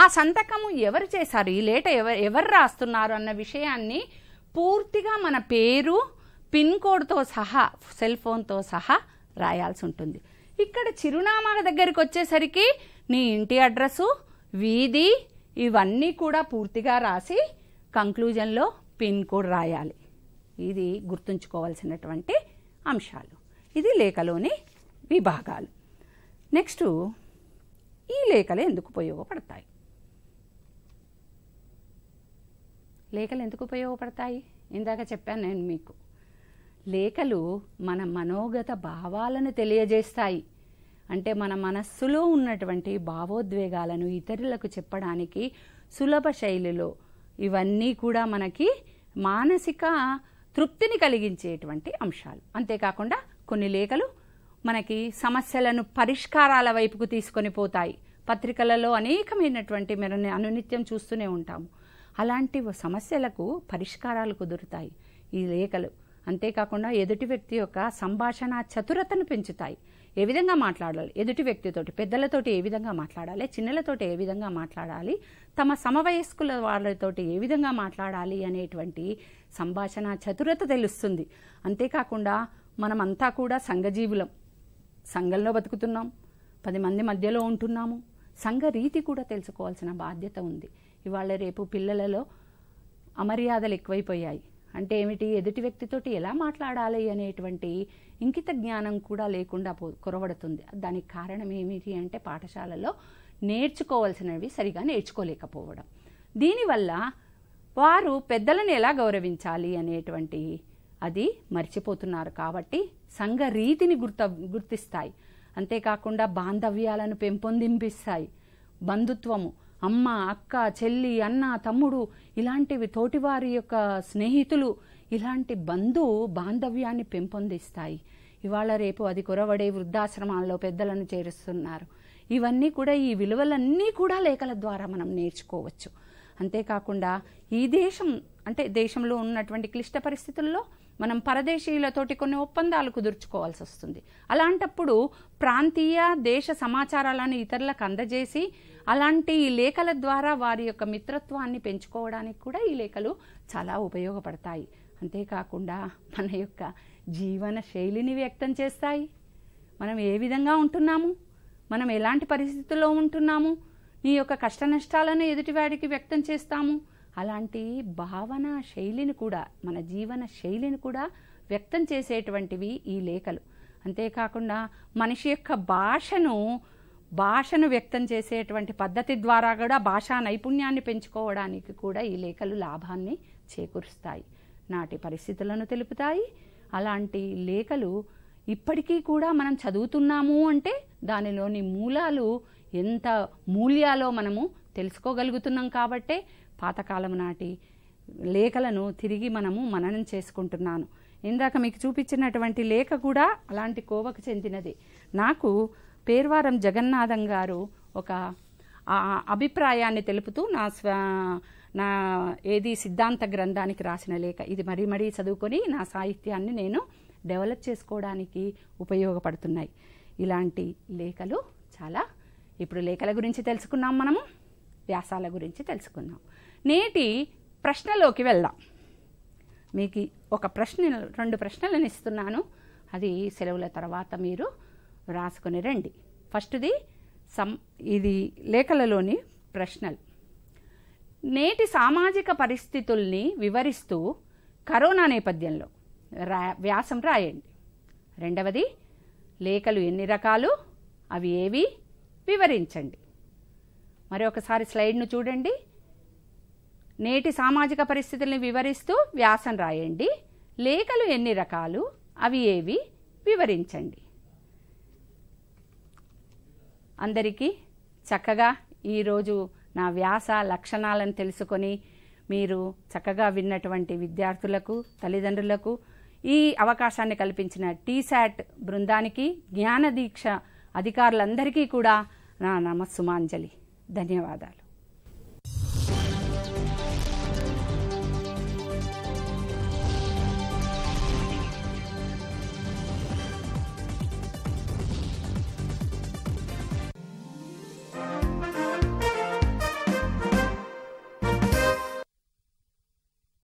ఆ సంతకము ఎవరు చేశారు ఈ లేట ఎవరు ఎవరు రాస్తున్నారు అన్న విషయాన్ని పూర్తిగా మన పేరు పిన్ కోడ్తో సహా సెల్ ఫోన్తో సహా రాయాల్సి ఉంటుంది ఇక్కడ చిరునామా దగ్గరికి వచ్చేసరికి నీ ఇంటి అడ్రస్సు వీధి ఇవన్నీ కూడా పూర్తిగా రాసి కంక్లూజన్లో పిన్ కోడ్ రాయాలి ఇది గుర్తుంచుకోవాల్సినటువంటి అంశాలు ఇది లేఖలోని విభాగాలు నెక్స్ట్ ఈ లేఖలు ఎందుకు ఉపయోగపడతాయి లేఖలు ఎందుకు ఉపయోగపడతాయి ఇందాక చెప్పాను నేను మీకు లేఖలు మన మనోగత భావాలను తెలియజేస్తాయి అంటే మన మనస్సులో ఉన్నటువంటి భావోద్వేగాలను ఇతరులకు చెప్పడానికి సులభ శైలిలో ఇవన్నీ కూడా మనకి మానసిక తృప్తిని కలిగించేటువంటి అంశాలు అంతేకాకుండా కొన్ని లేఖలు మనకి సమస్యలను పరిష్కారాల వైపుకు తీసుకొని పోతాయి పత్రికలలో అనేకమైనటువంటి మనం అనునిత్యం చూస్తూనే ఉంటాము అలాంటి సమస్యలకు పరిష్కారాలు కుదురుతాయి ఈ లేఖలు అంతేకాకుండా ఎదుటి వ్యక్తి యొక్క సంభాషణ చతురతను పెంచుతాయి ఏ విధంగా మాట్లాడాలి ఎదుటి వ్యక్తితోటి పెద్దలతోటి ఏ విధంగా మాట్లాడాలి చిన్నలతోటి ఏ విధంగా మాట్లాడాలి తమ సమవయస్కుల వాళ్ళతోటి ఏ విధంగా మాట్లాడాలి అనేటువంటి సంభాషణ చతురత తెలుస్తుంది అంతేకాకుండా మనమంతా కూడా సంఘజీవులం సంఘంలో బతుకుతున్నాం పది మంది మధ్యలో ఉంటున్నాము సంఘ రీతి కూడా తెలుసుకోవాల్సిన బాధ్యత ఉంది ఇవాళ రేపు పిల్లలలో అమర్యాదలు ఎక్కువైపోయాయి అంటే ఏమిటి ఎదుటి వ్యక్తితోటి ఎలా మాట్లాడాలి అనేటువంటి ఇంకిత జ్ఞానం కూడా లేకుండా పో కొరవడుతుంది దానికి కారణం ఏమిటి అంటే పాఠశాలలో నేర్చుకోవాల్సినవి సరిగా నేర్చుకోలేకపోవడం దీనివల్ల వారు పెద్దలను ఎలా గౌరవించాలి అనేటువంటి అది మర్చిపోతున్నారు కాబట్టి సంఘ రీతిని గుర్త గుర్తిస్తాయి అంతేకాకుండా బాంధవ్యాలను పెంపొందింపిస్తాయి బంధుత్వము అమ్మ అక్క చెల్లి అన్న తమ్ముడు ఇలాంటివి తోటివారి యొక్క స్నేహితులు ఇలాంటి బంధు బాంధవ్యాన్ని పెంపొందిస్తాయి ఇవాళ రేపు అది కొరవడే వృద్ధాశ్రమాల్లో పెద్దలను చేరుస్తున్నారు ఇవన్నీ కూడా ఈ విలువలన్నీ కూడా లేఖల ద్వారా మనం నేర్చుకోవచ్చు అంతేకాకుండా ఈ దేశం అంటే దేశంలో ఉన్నటువంటి క్లిష్ట పరిస్థితుల్లో మనం పరదేశీయులతోటి కొన్ని ఒప్పందాలు కుదుర్చుకోవాల్సి వస్తుంది అలాంటప్పుడు ప్రాంతీయ దేశ సమాచారాలను ఇతరులకు అందజేసి అలాంటి ఈ లేఖల ద్వారా వారి యొక్క మిత్రత్వాన్ని పెంచుకోవడానికి కూడా ఈ లేఖలు చాలా ఉపయోగపడతాయి అంతేకాకుండా మన యొక్క జీవన శైలిని వ్యక్తం చేస్తాయి మనం ఏ విధంగా ఉంటున్నాము మనం ఎలాంటి పరిస్థితుల్లో ఉంటున్నాము ఈ యొక్క కష్టనష్టాలను ఎదుటివాడికి వ్యక్తం చేస్తాము అలాంటి భావన శైలిని కూడా మన జీవన శైలిని కూడా వ్యక్తం చేసేటువంటివి ఈ లేఖలు అంతేకాకుండా మనిషి యొక్క భాషను భాషను వ్యక్తం చేసేటువంటి పద్ధతి ద్వారా కూడా భాషా నైపుణ్యాన్ని పెంచుకోవడానికి కూడా ఈ లేఖలు లాభాన్ని చేకూరుస్తాయి నాటి పరిస్థితులను తెలుపుతాయి అలాంటి లేఖలు ఇప్పటికీ కూడా మనం చదువుతున్నాము అంటే దానిలోని మూలాలు ఎంత మూల్యాలో మనము తెలుసుకోగలుగుతున్నాం కాబట్టే పాతకాలం నాటి లేఖలను తిరిగి మనము మననం చేసుకుంటున్నాను ఇందాక మీకు చూపించినటువంటి లేఖ కూడా అలాంటి కోవకు చెందినది నాకు పేర్వారం జగన్నాథం గారు ఒక అభిప్రాయాన్ని తెలుపుతూ నా నా ఏది సిద్ధాంత గ్రంథానికి రాసిన లేఖ ఇది మరీ మరీ చదువుకొని నా సాహిత్యాన్ని నేను డెవలప్ చేసుకోవడానికి ఉపయోగపడుతున్నాయి ఇలాంటి లేఖలు చాలా ఇప్పుడు లేఖల గురించి తెలుసుకున్నాం మనము వ్యాసాల గురించి తెలుసుకుందాం నేటి ప్రశ్నలోకి వెళ్దాం మీకు ఒక ప్రశ్న రెండు ప్రశ్నలను ఇస్తున్నాను అది సెలవుల తర్వాత మీరు రాసుకొని రండి ఫస్ట్ది సం ఇది లేఖలలోని ప్రశ్నలు నేటి సామాజిక పరిస్థితుల్ని వివరిస్తూ కరోనా నేపథ్యంలో రా వ్యాసం రాయండి రెండవది లేఖలు ఎన్ని రకాలు అవి ఏవి వివరించండి మరొకసారి స్లైడ్ను చూడండి నేటి సామాజిక పరిస్థితుల్ని వివరిస్తూ వ్యాసం రాయండి లేఖలు ఎన్ని రకాలు అవి ఏవి వివరించండి అందరికీ చక్కగా ఈరోజు నా వ్యాస లక్షణాలను తెలుసుకొని మీరు చక్కగా విన్నటువంటి విద్యార్థులకు తల్లిదండ్రులకు ఈ అవకాశాన్ని కల్పించిన టీశాట్ బృందానికి జ్ఞానదీక్ష అధికారులందరికీ కూడా నా నమ సుమాంజలి ధన్యవాదాలు